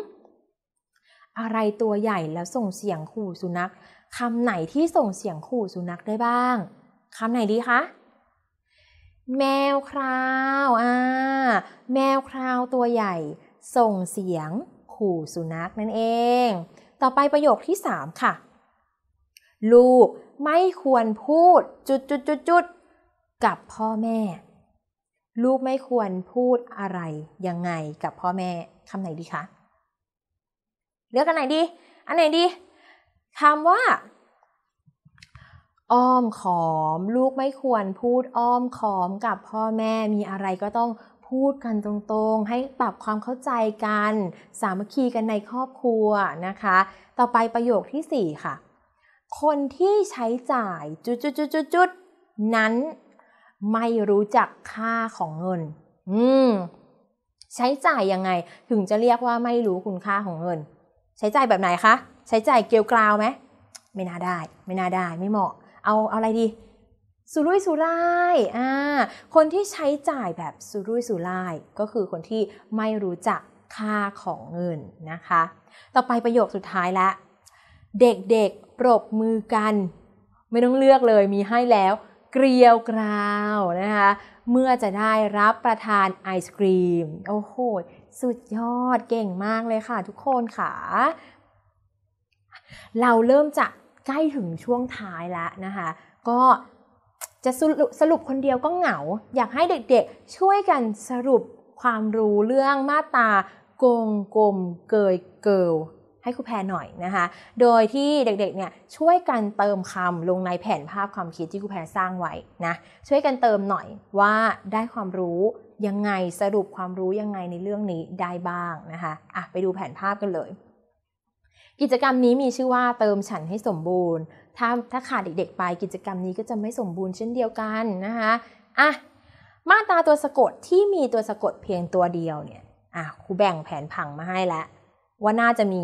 อะไรตัวใหญ่แล้วส่งเสียงขู่สุนัขคำไหนที่ส่งเสียงขู่สุนัขได้บ้าง คำไหนดีคะ แมวคราวอ่าแมวคราวตัวใหญ่ส่งเสียงขู่สุนัขนั่นเอง ต่อไปประโยคที่3ค่ะ ลูกไม่ควรพูดจุดจุดจุดจุดกับพ่อแม่ลูกไม่ควรพูดอะไรยังไงกับพ่อแม่คำไหนดีคะเลือกอันไหนดี อันไหนดีคำว่า อ้อมขอม ลูกไม่ควรพูดอ้อมขอมกับพ่อแม่มีอะไรก็ต้องพูดกันตรงๆ ให้ปรับความเข้าใจกัน สามัคคีกันในครอบครัวนะคะ ต่อไปประโยคที่ 4 ค่ะ คนที่ใช้จ่ายจุดๆๆๆนั้นไม่รู้จักค่าของเงิน อืม ใช้จ่ายยังไง ถึงจะเรียกว่าไม่รู้คุณค่าของเงิน ใช้จ่ายแบบไหนคะ ใช้จ่ายเกลียวกราวไหมไม่น่าได้ ไม่น่าได้ไม่เหมาะ เอาเอาอะไรดี สุรุ่ยสุร่ายอ่าคนที่ใช้จ่ายแบบสุรุ่ยสุร่ายก็คือคนที่ไม่รู้จักค่าของเงินนะคะ ต่อไปประโยคสุดท้ายละเด็กๆ ปรบมือกัน ไม่ต้องเลือกเลยมีให้แล้วเกลียวกราวนะคะเมื่อจะได้รับประทานไอศกรีม โอ้โหสุดยอดเก่งมากเลยค่ะทุกคนค่ะ เราเริ่มจะใกล้ถึงช่วงท้ายแล้วนะคะ ก็จะสรุปสรุปคนเดียวก็เหงา อยากให้เด็กๆช่วยกันสรุปความรู้เรื่องมาตาโกงกลมเกยเกิลให้ครูแพรหน่อยนะคะ โดยที่เด็กๆเนี่ยช่วยกันเติมคำลงในแผนภาพความคิดที่ครูแพรสร้างไว้นะช่วยกันเติมหน่อยว่าได้ความรู้ยังไงสรุปความรู้ยังไงในเรื่องนี้ได้บ้างนะคะอ่ะไปดูแผนภาพกันเลย กิจกรรมนี้มีชื่อว่าเติมฉันให้สมบูรณ์ ถ้าถ้าขาดเด็กๆไปกิจกรรมนี้ก็จะไม่สมบูรณ์เช่นเดียวกันนะคะอ่ะมาตราตัวสะกดที่มีตัวสะกดเพียงตัวเดียวเนี่ยอ่ะครูแบ่งแผนผังมาให้แล้วว่าน่าจะมี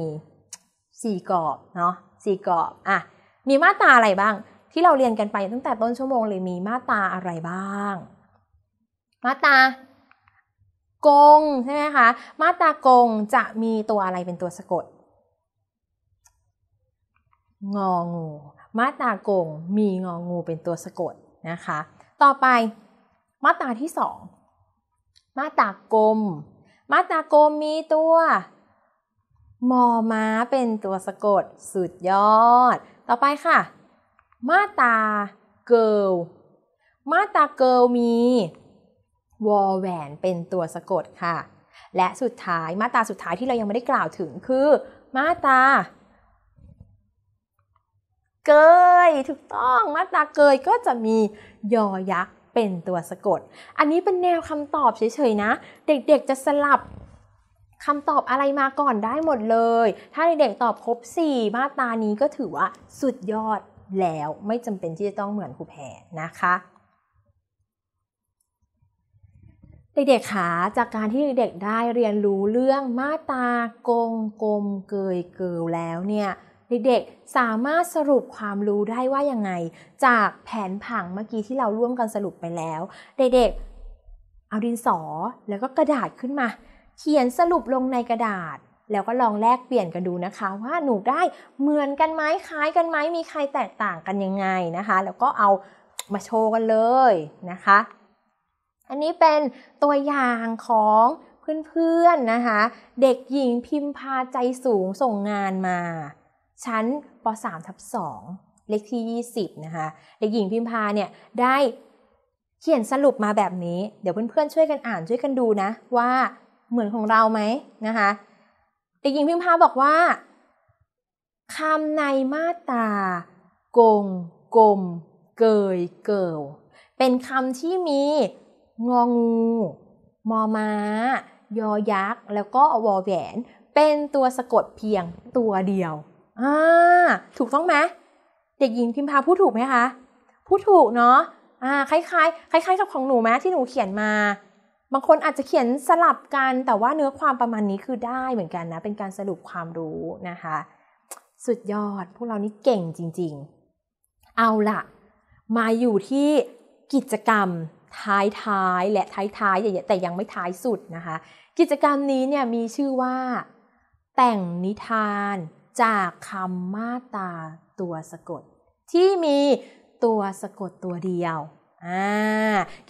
สี่กรอบเนาะสี่กรอบอ่ะมีมาตราอะไรบ้าง ที่เราเรียนกันไปตั้งแต่ต้นชั่วโมงเลยมีมาตราอะไรบ้าง มาตรากงใช่ไหมคะมาตรากงจะมีตัวอะไรเป็นตัวสะกดงองูมาตรากงมีงองูเป็นตัวสะกดนะคะ ต่อไป มาตราที่สองมาตรากลมมาตรากลมมีตัวมอม้าเป็นตัวสะกดสุดยอด ต่อไปค่ะมาตาเกิลมาตาเกิลมีวอแหวนเป็นตัวสะกดค่ะ และสุดท้าย มาตาสุดท้ายที่เรายังไม่ได้กล่าวถึงคือ มาตา เกยถูกต้อง มาตาเกยก็จะมียอยักษ์เป็นตัวสะกด อันนี้เป็นแนวคำตอบ เฉยๆนะ เด็กๆจะสลับคำตอบอะไรมาก่อนได้หมดเลย ถ้าเด็กตอบครบ4มาตรานี้ก็ถือว่าสุดยอดแล้วไม่จำเป็นที่จะต้องเหมือนครูแพรนะคะ เด็กๆขาจากการที่เด็กๆได้เรียนรู้เรื่องมาตากงกลมเกยเกิวแล้วเนี่ยเด็กๆสามารถสรุปความรู้ได้ว่ายังไงจากแผนผังเมื่อกี้ที่เราร่วมกันสรุปไปแล้วเด็กๆเอาดินสอแล้วก็กระดาษขึ้นมาเขียนสรุปลงในกระดาษแล้วก็ลองแลกเปลี่ยนกันดูนะคะ ว่าหนูได้เหมือนกันไหมคล้ายกันไหมมีใครแตกต่างกันยังไงนะคะ แล้วก็เอามาโชว์กันเลยนะคะอันนี้เป็นตัวอย่างของเพื่อนๆนะคะ เด็กหญิงพิมพาใจสูงส่งงานมา ชั้นป .3 ทับ2เลขที่20นะคะเด็กหญิงพิมพาเนี่ยได้เขียนสรุปมาแบบนี้ เดี๋ยวเพื่อนๆ ช่วยกันอ่านช่วยกันดูนะว่าเหมือนของเราไหมนะคะเด็กหญิงพิมพาบอกว่าคำในมาตากงกลม เกยเกิลเป็นคำที่มี งองูมอม้ายอยักษ์ แล้วก็วอแหวน เป็นตัวสะกดเพียงตัวเดียวอ่าถูกต้องไหมเด็กหญิงพิมพาพูดถูกไหมคะ พูดถูกเนาะอ่าคล้ายๆคล้ายๆกับของหนูไหมที่หนูเขียนมาบางคนอาจจะเขียนสลับกัน แต่ว่าเนื้อความประมาณนี้คือได้เหมือนกันนะเป็นการสรุปความรู้นะคะสุดยอดพวกเรานี่เก่งจริง ๆ เอาละมาอยู่ที่กิจกรรมท้ายท้ายและท้ายท้ายแต่ยังไม่ท้ายสุดนะคะกิจกรรมนี้เนี่ยมีชื่อว่าแต่งนิทานจากคำมาตาตัวสะกด ที่มีตัวสะกดตัวเดียว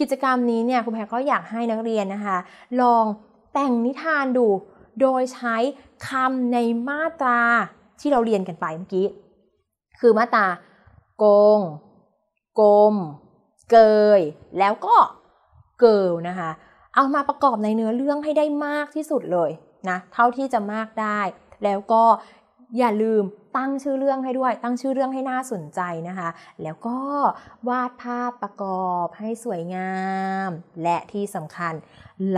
กิจกรรมนี้เนี่ยครูแพรก็อยากให้นักเรียนนะคะ ลองแต่งนิทานดูโดยใช้คำในมาตราที่เราเรียนกันไปเมื่อกี้ คือมาตราโกง กม เกยแล้วก็เกิลนะคะ เอามาประกอบในเนื้อเรื่องให้ได้มากที่สุดเลยนะ เท่าที่จะมากได้แล้วก็อย่าลืมตั้งชื่อเรื่องให้ด้วย ตั้งชื่อเรื่องให้น่าสนใจนะคะ แล้วก็วาดภาพประกอบให้สวยงาม และที่สำคัญ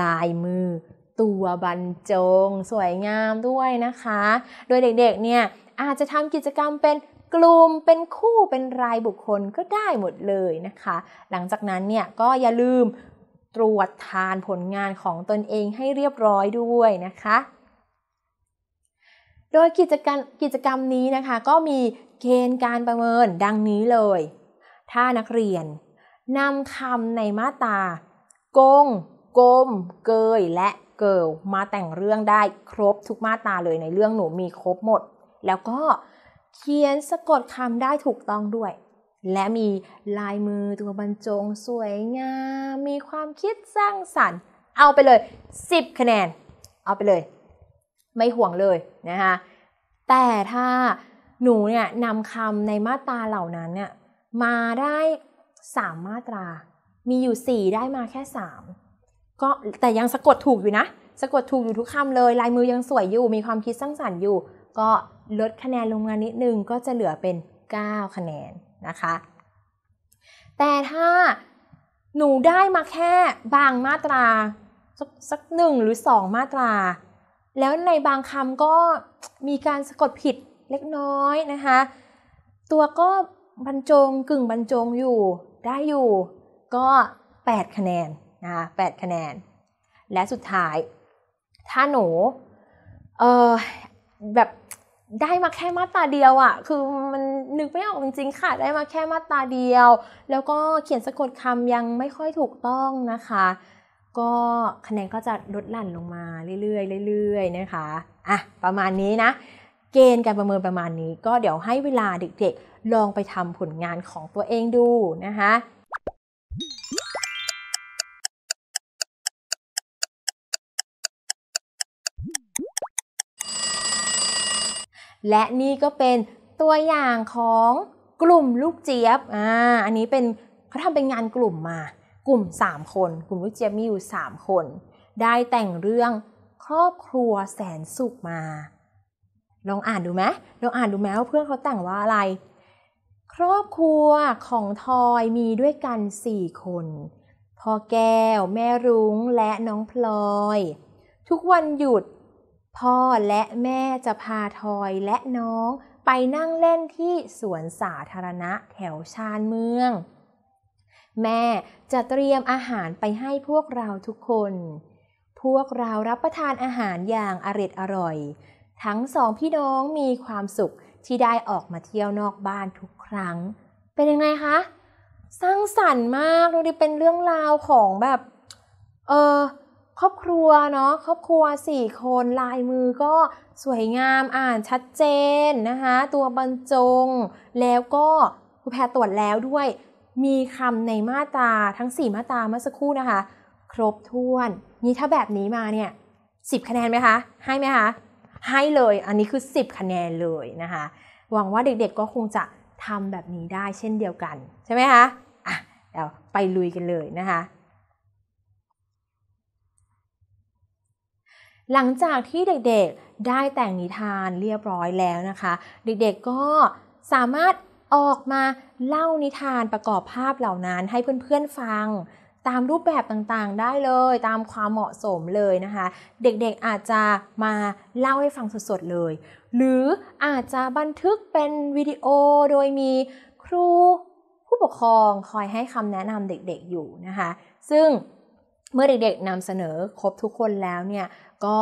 ลายมือ ตัวบรรจง สวยงามด้วยนะคะ โดยเด็กๆเนี่ย อาจจะทำกิจกรรมเป็นกลุ่มเป็นคู่เป็นรายบุคคลก็ได้หมดเลยนะคะ หลังจากนั้นเนี่ย ก็อย่าลืมตรวจทานผลงานของตนเองให้เรียบร้อยด้วยนะคะโดยกิจกรรมกิจกรรมนี้นะคะก็มีเกณฑ์การประเมินดังนี้เลย ถ้านักเรียนนำคำในมาตาากงกลมเกยและเกิลมาแต่งเรื่องได้ครบทุกมาตาเลยในเรื่องหนูมีครบหมด แล้วก็เขียนสะกดคำได้ถูกต้องด้วย และมีลายมือตัวบรรจง สวยงาม มีความคิดสร้างสรรค์ เอาไปเลย 10คะแนนเอาไปเลยไม่ห่วงเลยนะคะแต่ถ้าหนูเนี่ยนำคำในมาตราเหล่านั้นเนี่ยมาได้สามมาตรา มีอยู่สี่ได้มาแค่สามก็แต่ยังสะกดถูกอยู่นะสะกดถูกอยู่ทุกคำเลย ลายมือยังสวยอยู่มีความคิดสร้างสรรค์อยู่ ก็ลดคะแนนลงมานิดนึง ก็จะเหลือเป็น 9 คะแนนนะคะแต่ถ้าหนูได้มาแค่บางมาตราสักหนึ่งหรือสองมาตราแล้วในบางคำก็มีการสะกดผิดเล็กน้อยนะคะ ตัวก็บรรจงกึ่งบรรจงอยู่ได้อยู่ก็ 8 คะแนนนะคะคะแนนและสุดท้าย ถ้าหนูเออแบบได้มาแค่มาตาเดียวอะ่ะ คือมันนึกไม่ออกจริงๆค่ะ ได้มาแค่มาตาเดียว แล้วก็เขียนสะกดคำยังไม่ค่อยถูกต้องนะคะก็คะแนนก็จะลดหลั่นลงมาเรื่อยๆเรื่อยๆนะคะ อ่ะประมาณนี้นะ เกณฑ์การประเมินประมาณนี้ก็เดี๋ยวให้เวลาเด็กๆ ลองไปทำผลงานของตัวเองดูนะคะ และนี่ก็เป็นตัวอย่างของกลุ่มลูกเจี๊ยบอ่าอันนี้เป็นเขาทำเป็นงานกลุ่มมากลุ่ม3คนกลุ่มลูกเจียมีอยู่3คน ได้แต่งเรื่องครอบครัวแสนสุขมาลองอ่านดูไหมลองอ่านดูไหมว่าเพื่อนเขาแต่งว่าอะไร ครอบครัวของทอยมีด้วยกัน 4 คนพ่อแก้วแม่รุ้งและน้องพลอย ทุกวันหยุด พ่อและแม่จะพาทอยและน้องไปนั่งเล่นที่สวนสาธารณะแถวชานเมืองแม่จะเตรียมอาหารไปให้พวกเราทุกคน พวกเรารับประทานอาหารอย่างอร็ดอร่อย ทั้งสองพี่น้องมีความสุขที่ได้ออกมาเที่ยวนอกบ้านทุกครั้ง เป็นยังไงคะสร้างสรรค์มากดูดิเป็นเรื่องราวของแบบเออครอบครัวเนาะครอบครัวสี่คนลายมือก็สวยงามอ่านชัดเจนนะคะตัวบรรจง แล้วก็ คุณแพรตรวจแล้วด้วยมีคำในมาตราทั้ง 4 มาตราเมื่อสักครู่นะคะ ครบถ้วนนี่ถ้าแบบนี้มาเนี่ย10 คะแนนไหมคะ ให้ไหมคะ ให้เลย อันนี้คือ 10 คะแนนเลยนะคะหวังว่าเด็กๆ ก็คงจะทำแบบนี้ได้เช่นเดียวกันใช่ไหมคะอ่ะเดี๋ยวไปลุยกันเลยนะคะหลังจากที่เด็กๆได้แต่งนิทานเรียบร้อยแล้วนะคะ เด็กๆก็สามารถออกมาเล่านิทานประกอบภาพเหล่านั้นให้เพื่อนๆฟังตามรูปแบบต่างๆได้เลยตามความเหมาะสมเลยนะคะ เด็กๆอาจจะมาเล่าให้ฟังสดๆเลย หรืออาจจะบันทึกเป็นวิดีโอโดยมีครูผู้ปกครองคอยให้คำแนะนำเด็กๆอยู่นะคะ ซึ่งเมื่อเด็กๆนำเสนอครบทุกคนแล้วเนี่ยก็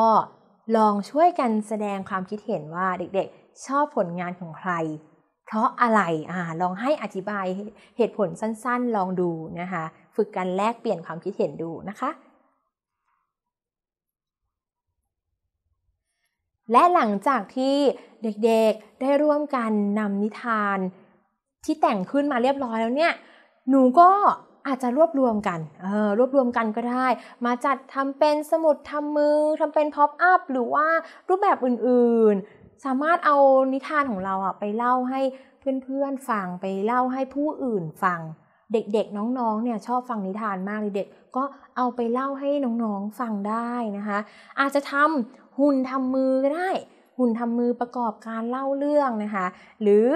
ลองช่วยกันแสดงความคิดเห็นว่าเด็กๆ ชอบผลงานของใครเพราะอะไรอ่าลองให้อธิบายเหตุผลสั้นๆ ลองดูนะคะ ฝึกกันแลกเปลี่ยนความคิดเห็นดูนะคะ และหลังจากที่เด็กๆ ได้ร่วมกันนำนิทานที่แต่งขึ้นมาเรียบร้อยแล้วเนี่ย หนูก็อาจจะรวบรวมกันเออรวบรวมกันก็ได้ มาจัดทำเป็นสมุดทำมือ ทำเป็นพ็อปอัพหรือว่ารูปแบบอื่นสามารถเอานิทานของเราอะไปเล่าให้เพื่อนๆฟัง ไปเล่าให้ผู้อื่นฟัง เด็กๆน้องๆเนี่ยชอบฟังนิทานมากเลยเด็กก็เอาไปเล่าให้น้องๆฟังได้นะคะอาจจะทำหุ่นทำมือก็ได้ หุ่นทำมือประกอบการเล่าเรื่องนะคะหรือ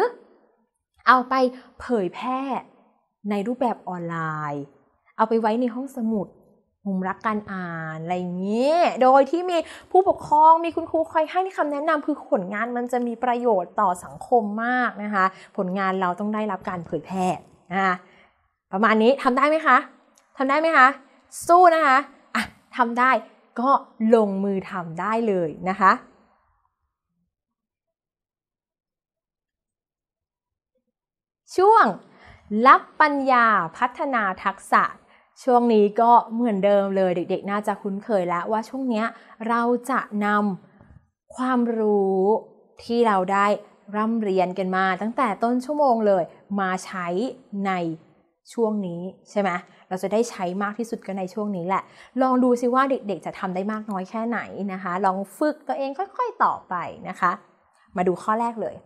เอาไปเผยแพร่ในรูปแบบออนไลน์ เอาไปไว้ในห้องสมุดมุมรักการอ่านอะไรเงี้ยโดยที่มีผู้ปกครองมีคุณครูคอยให้คำแนะนำคือผลงานมันจะมีประโยชน์ต่อสังคมมากนะคะ ผลงานเราต้องได้รับการเผยแพร่นะคะ ประมาณนี้ทำได้ไหมคะทำได้ไหมคะ สู้นะคะอ่ะทำได้ก็ลงมือทำได้เลยนะคะ ช่วง รับปัญญาพัฒนาทักษะช่วงนี้ก็เหมือนเดิมเลยเด็กๆน่าจะคุ้นเคยแล้ว ว่าช่วงนี้เราจะนำความรู้ที่เราได้ร่ำเรียนกันมาตั้งแต่ต้นชั่วโมงเลย มาใช้ในช่วงนี้ ใช่ไหมเราจะได้ใช้มากที่สุดกันในช่วงนี้แหละ ลองดูซิว่าเด็ก ๆ จะทำได้มากน้อยแค่ไหนนะคะ ลองฝึกตัวเองค่อย ๆ ต่อไปนะคะ มาดูข้อแรกเลย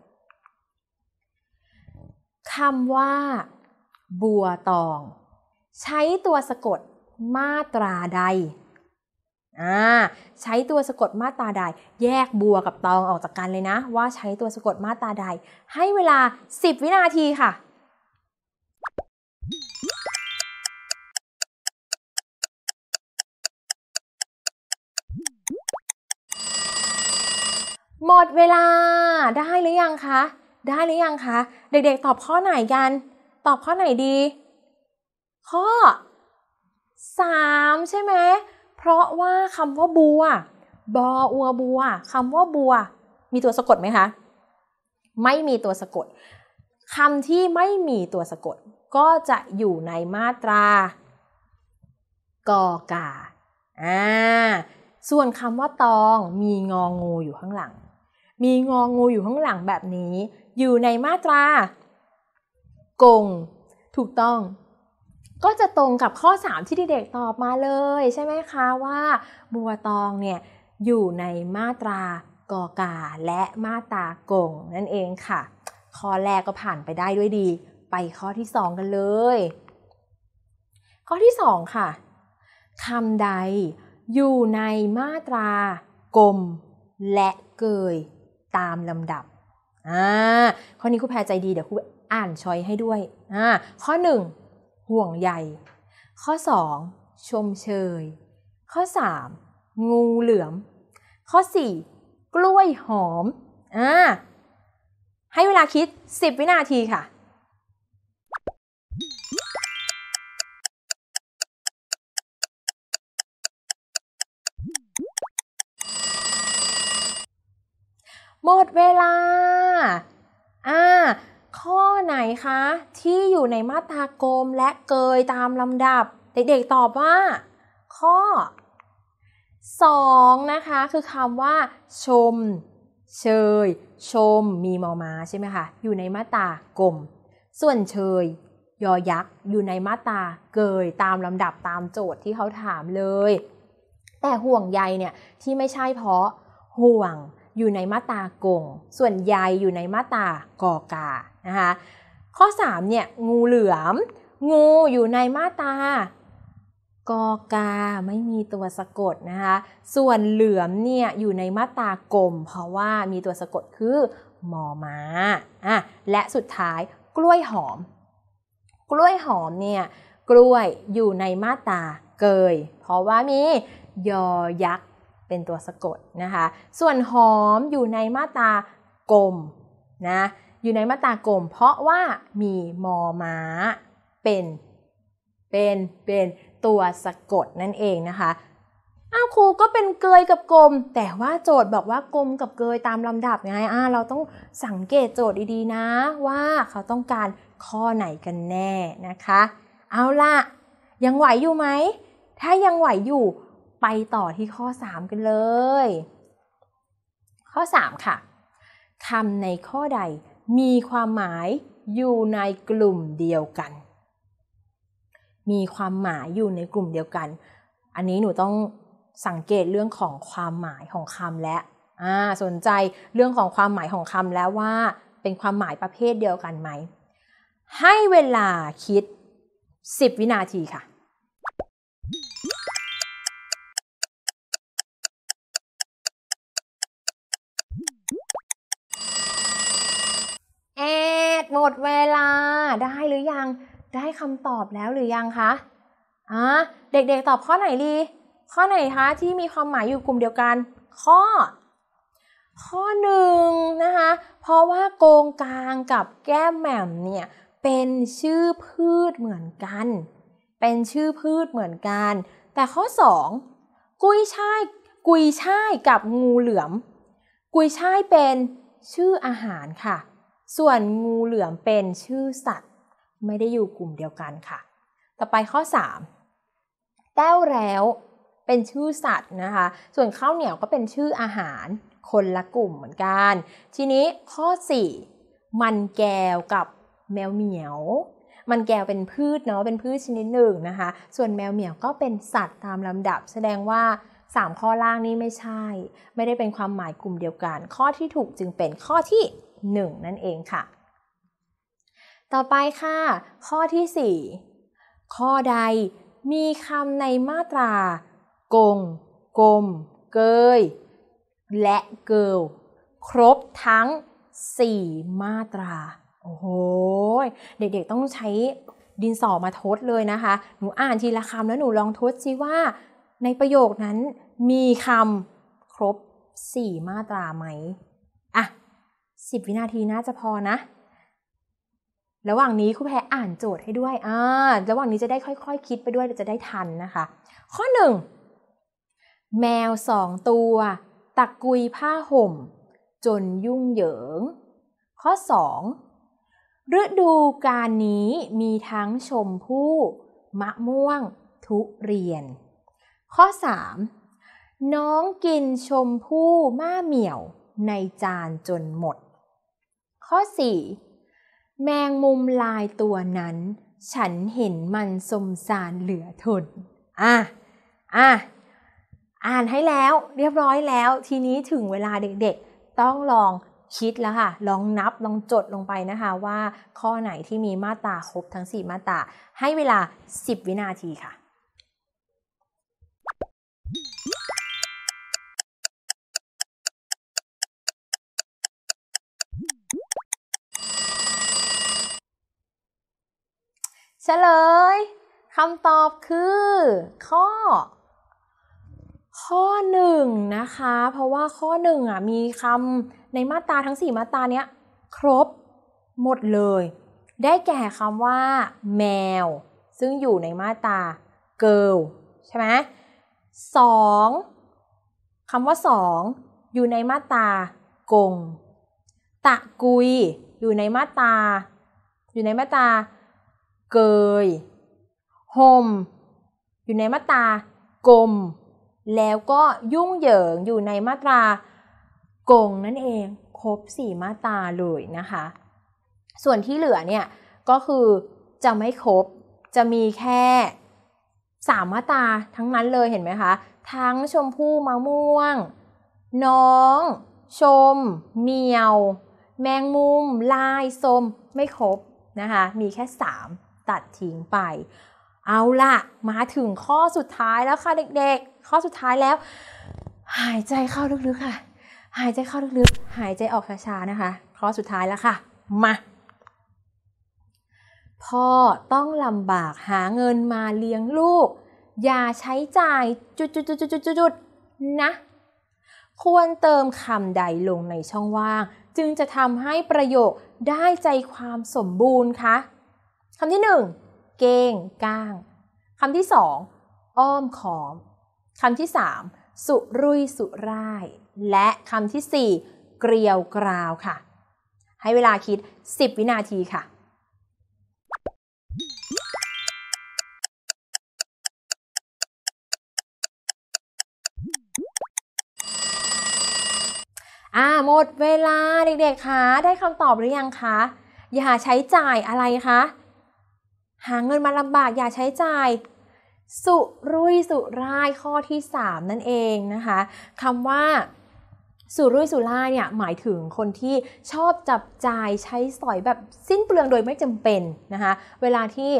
คำว่า บัวตองใช้ตัวสะกดมาตราใด ใช้ตัวสะกดมาตราใด แยกบัวกับตองออกจากกันเลยนะ ว่าใช้ตัวสะกดมาตราใด ให้เวลา 10 วินาทีค่ะ หมดเวลาได้หรือยังคะได้หรือยังคะเด็กๆ ตอบข้อไหนกัน ตอบข้อไหนดีข้อ3ใช่ไหมเพราะว่าคำว่าบัว บออัวบัวคำว่าบัว มีตัวสะกดไหมคะ ไม่มีตัวสะกดคำที่ไม่มีตัวสะกดก็จะอยู่ในมาตรากอกาอ่าส่วนคำว่าตองมีงองูอยู่ข้างหลัง มีงองูอยู่ข้างหลังแบบนี้ อยู่ในมาตรา กง ถูกต้องก็จะตรงกับข้อ 3 ที่เด็กตอบมาเลยใช่ไหมคะว่าบัวตองเนี่ยอยู่ในมาตรากอกาและมาตรากงนั่นเองค่ะข้อแรกก็ผ่านไปได้ด้วยดี ไปข้อที่ 2 กันเลย ข้อที่ 2 ค่ะคำใด อยู่ในมาตรากมและเกยตามลำดับอ่าข้อนี้ครูแพรใจดีเดี๋ยวครูอ่านชอยให้ด้วยอ่าข้อ 1ห่วงใยข้อ 2. ชมเชย ข้อ 3. งูเหลือม ข้อ 4. กล้วยหอม อ่า ให้เวลาคิด 10 วินาทีค่ะ หมดเวลา อ่าข้อ ไหนคะที่อยู่ในมาตรากรมและเกยตามลำดับ เด็ก ๆ ตอบว่า ข้อ 2 นะคะคือคำว่า ชม เชย ชมมีมอมาใช่ไหมคะอยู่ในมาตรากรมส่วนเชยยอยักษ์ อยู่ในมาตราเกยตามลำดับตามโจทย์ที่เขาถามเลย แต่ห่วงใยเนี่ยที่ไม่ใช่เพราะ ห่วงอยู่ในมาตรากงส่วนใยอยู่ในมาตรากอกานะคะข้อ 3 เนี่ยงูเหลือมงูอยู่ในมาตากอกาไม่มีตัวสะกดนะคะส่วนเหลือมเนี่ยอยู่ในมาตากลมเพราะว่ามีตัวสะกดคือมอมาอ่ะและสุดท้ายกล้วยหอม กล้วยหอมเนี่ยกล้วยอยู่ในมาตาเกย เพราะว่ามียอยักษ์เป็นตัวสะกดนะคะส่วนหอมอยู่ในมาตากลมนะอยู่ในมาตากลมเพราะว่ามีมอม้า เป็น เป็นเป็นตัวสะกดนั่นเองนะคะอ้าวครูก็เป็นเกยกับกลมแต่ว่าโจทย์บอกว่ากลมกับเกยตามลำดับไงอ่าเราต้องสังเกตโจทย์ดีๆนะว่าเขาต้องการข้อไหนกันแน่นะคะ เอาล่ะ ยังไหวอยู่ไหม ถ้ายังไหวอยู่ไปต่อที่ข้อ 3 กันเลย ข้อ 3 ค่ะคำในข้อใดมีความหมายอยู่ในกลุ่มเดียวกัน มีความหมายอยู่ในกลุ่มเดียวกัน อันนี้หนูต้องสังเกตเรื่องของความหมายของคำและสนใจเรื่องของความหมายของคำแล้วว่าเป็นความหมายประเภทเดียวกันไหม ให้เวลาคิด 10 วินาทีค่ะดเวลาได้หรือยังได้คำตอบแล้วหรือยังคะอ่าเด็กๆตอบข้อไหนดี ข้อไหนคะ ที่มีความหมายอยู่กลุ่มเดียวกันข้อ ข้อหนึ่งนะคะเพราะว่าโกงกลางกับแก้มแหม่มเนี่ย เป็นชื่อพืชเหมือนกัน เป็นชื่อพืชเหมือนกัน แต่ข้อ 2 กุยช่ายกุยช่ายกับงูเหลือม กุยช่ายเป็นชื่ออาหารค่ะส่วนงูเหลือมเป็นชื่อสัตว์ไม่ได้อยู่กลุ่มเดียวกันค่ะ ต่อไปข้อ 3แต้วแล้วเป็นชื่อสัตว์นะคะส่วนข้าวเหนียวก็เป็นชื่ออาหารคนละกลุ่มเหมือนกัน ทีนี้ข้อ 4 มันแก้วกับแมวเหมียว มันแก้วเป็นพืชเนาะเป็นพืชชนิดหนึ่งนะคะส่วนแมวเหมียวก็เป็นสัตว์ตามลำดับ แสดงว่า 3 ข้อล่างนี้ไม่ใช่ ไม่ได้เป็นความหมายกลุ่มเดียวกัน ข้อที่ถูกจึงเป็นข้อที่1นั่นเองค่ะ ต่อไปค่ะ ข้อที่ 4 ข้อใดมีคำในมาตรา กง กลม เกย และเกิลครบทั้ง 4 มาตรา โอ้โห เด็กๆต้องใช้ดินสอมาทดเลยนะคะ หนูอ่านทีละคำแล้วหนูลองทดซิว่า ในประโยคนั้นมีคำครบ 4 มาตราไหมอ่ะสิบวินาทีน่าจะพอนะ ระหว่างนี้ครูแพรอ่านโจทย์ให้ด้วย อ่า ระหว่างนี้จะได้ค่อยๆคคิดไปด้วยจะได้ทันนะคะ ข้อหนึ่งแมวสองตัวตักกุยผ้าห่ม จนยุ่งเหยิง ข้อสองฤดูการนี้มีทั้งชมพู่มะม่วงทุเรียน ข้อสามน้องกินชมพู่ม้าเหมี่ยวในจานจนหมดข้อ 4 แมงมุมลายตัวนั้น ฉันเห็นมันสมสารเหลือทนอ่ะอ่ะอ่านให้แล้วเรียบร้อยแล้วทีนี้ถึงเวลาเด็กๆต้องลองคิดแล้วค่ะ ลองนับลองจดลงไปนะคะว่าข้อไหนที่มีมาตราครบทั้ง4มาตราให้เวลา 10 วินาทีค่ะเฉลยคำตอบคือ ข้อ ข้อหนึ่งนะคะเพราะว่าข้อหนึ่งอ่ะมีคำในมาตราทั้ง 4 มาตราเนี้ย ครบหมดเลย ได้แก่คำว่าแมว ซึ่งอยู่ในมาตราเกิลใช่ไหมสองคำว่าสองอยู่ในมาตรากงตะกุย อยู่ในมาตาอยู่ในมาตราเกยห่มอยู่ในมาตรากลม แล้วก็ยุ่งเหยิงอยู่ในมาตรากง นั่นเอง ครบสี่มาตราเลยนะคะ ส่วนที่เหลือเนี่ย ก็คือจะไม่ครบ จะมีแค่สามมาตราทั้งนั้นเลยเห็นไหมคะ ทั้งชมพู่มะม่วง น้อง ชม เมียว แมงมุม ลายสมไม่ครบ นะคะ มีแค่สามตัดทิ้งไป เอาละมาถึงข้อสุดท้ายแล้วค่ะเด็ก ๆ ข้อสุดท้ายแล้ว หายใจเข้าลึกๆค่ะ หายใจเข้าลึกๆ หายใจออกช้าๆนะคะ ข้อสุดท้ายแล้วค่ะ มา พ่อต้องลำบากหาเงินมาเลี้ยงลูก อย่าใช้จ่ายจุดๆนะ ควรเติมคำใดลงในช่องว่าง จึงจะทำให้ประโยคได้ใจความสมบูรณ์คะคำที่หนึ่ง เก้งก้าง คำที่สอง อ้อมขอม คำที่สาม สุรุยสุร่าย และคำที่สี่เกลียวกราวค่ะ ให้เวลาคิด 10 วินาทีค่ะ อ่าหมดเวลาเด็กๆคะ ได้คำตอบหรือยังคะ อย่าใช้จ่ายอะไรคะหาเงินมาลำบากอย่าใช้จ่าย สุรุ่ยสุร่ายข้อที่3นั่นเองนะคะคำว่าสุรุ่ยสุร่ายเนี่ยหมายถึงคนที่ชอบจับจ่ายใช้สอยแบบสิ้นเปลืองโดยไม่จำเป็นนะคะเวลาที่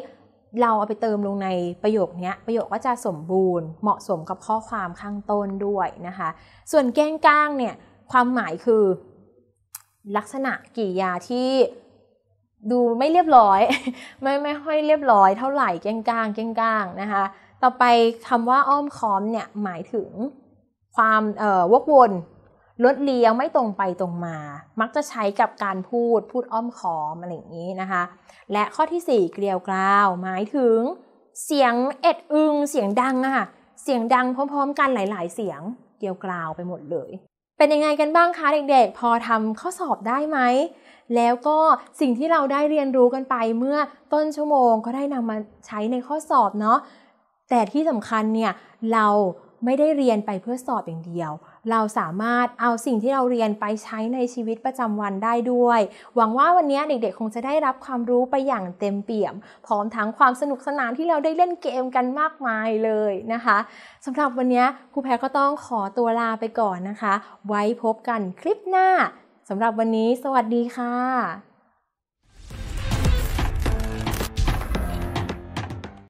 เราเอาไปเติมลงในประโยคนี้ประโยคก็จะสมบูรณ์เหมาะสมกับข้อความข้างต้นด้วยนะคะส่วนแก้งก้างเนี่ยความหมายคือลักษณะกิริยาที่ดูไม่เรียบร้อยไม่ไม่ค่อยเรียบร้อย เท่าไหร่เก้งก้างเก้งก้างนะคะต่อไปคำว่าอ้อมค้อมเนี่ยหมายถึง ความเอ่อวกวนลดเลี้ยวไม่ตรงไปตรงมา มักจะใช้กับการพูดพูดอ้อมค้อมอะไรอย่างนี้นะคะและข้อที่ 4เกลียวกล่าวหมายถึงเสียงเอ็ดอึง เสียงดังอะค่ะเสียงดังพร้อม ๆกันหลาย ๆ เสียงเกลียวกล่าวไปหมดเลยเป็นยังไงกันบ้างคะเด็กๆพอทำข้อสอบได้ไหม แล้วก็สิ่งที่เราได้เรียนรู้กันไปเมื่อต้นชั่วโมงก็ได้นำมาใช้ในข้อสอบเนาะแต่ที่สำคัญเนี่ยเราไม่ได้เรียนไปเพื่อสอบอย่างเดียวเราสามารถเอาสิ่งที่เราเรียนไปใช้ในชีวิตประจำวันได้ด้วย หวังว่าวันนี้เด็ก ๆ คงจะได้รับความรู้ไปอย่างเต็มเปี่ยม พร้อมทั้งความสนุกสนานที่เราได้เล่นเกมกันมากมายเลยนะคะ สำหรับวันนี้ครูแพรก็ต้องขอตัวลาไปก่อนนะคะ ไว้พบกันคลิปหน้า สำหรับวันนี้ สวัสดีค่ะ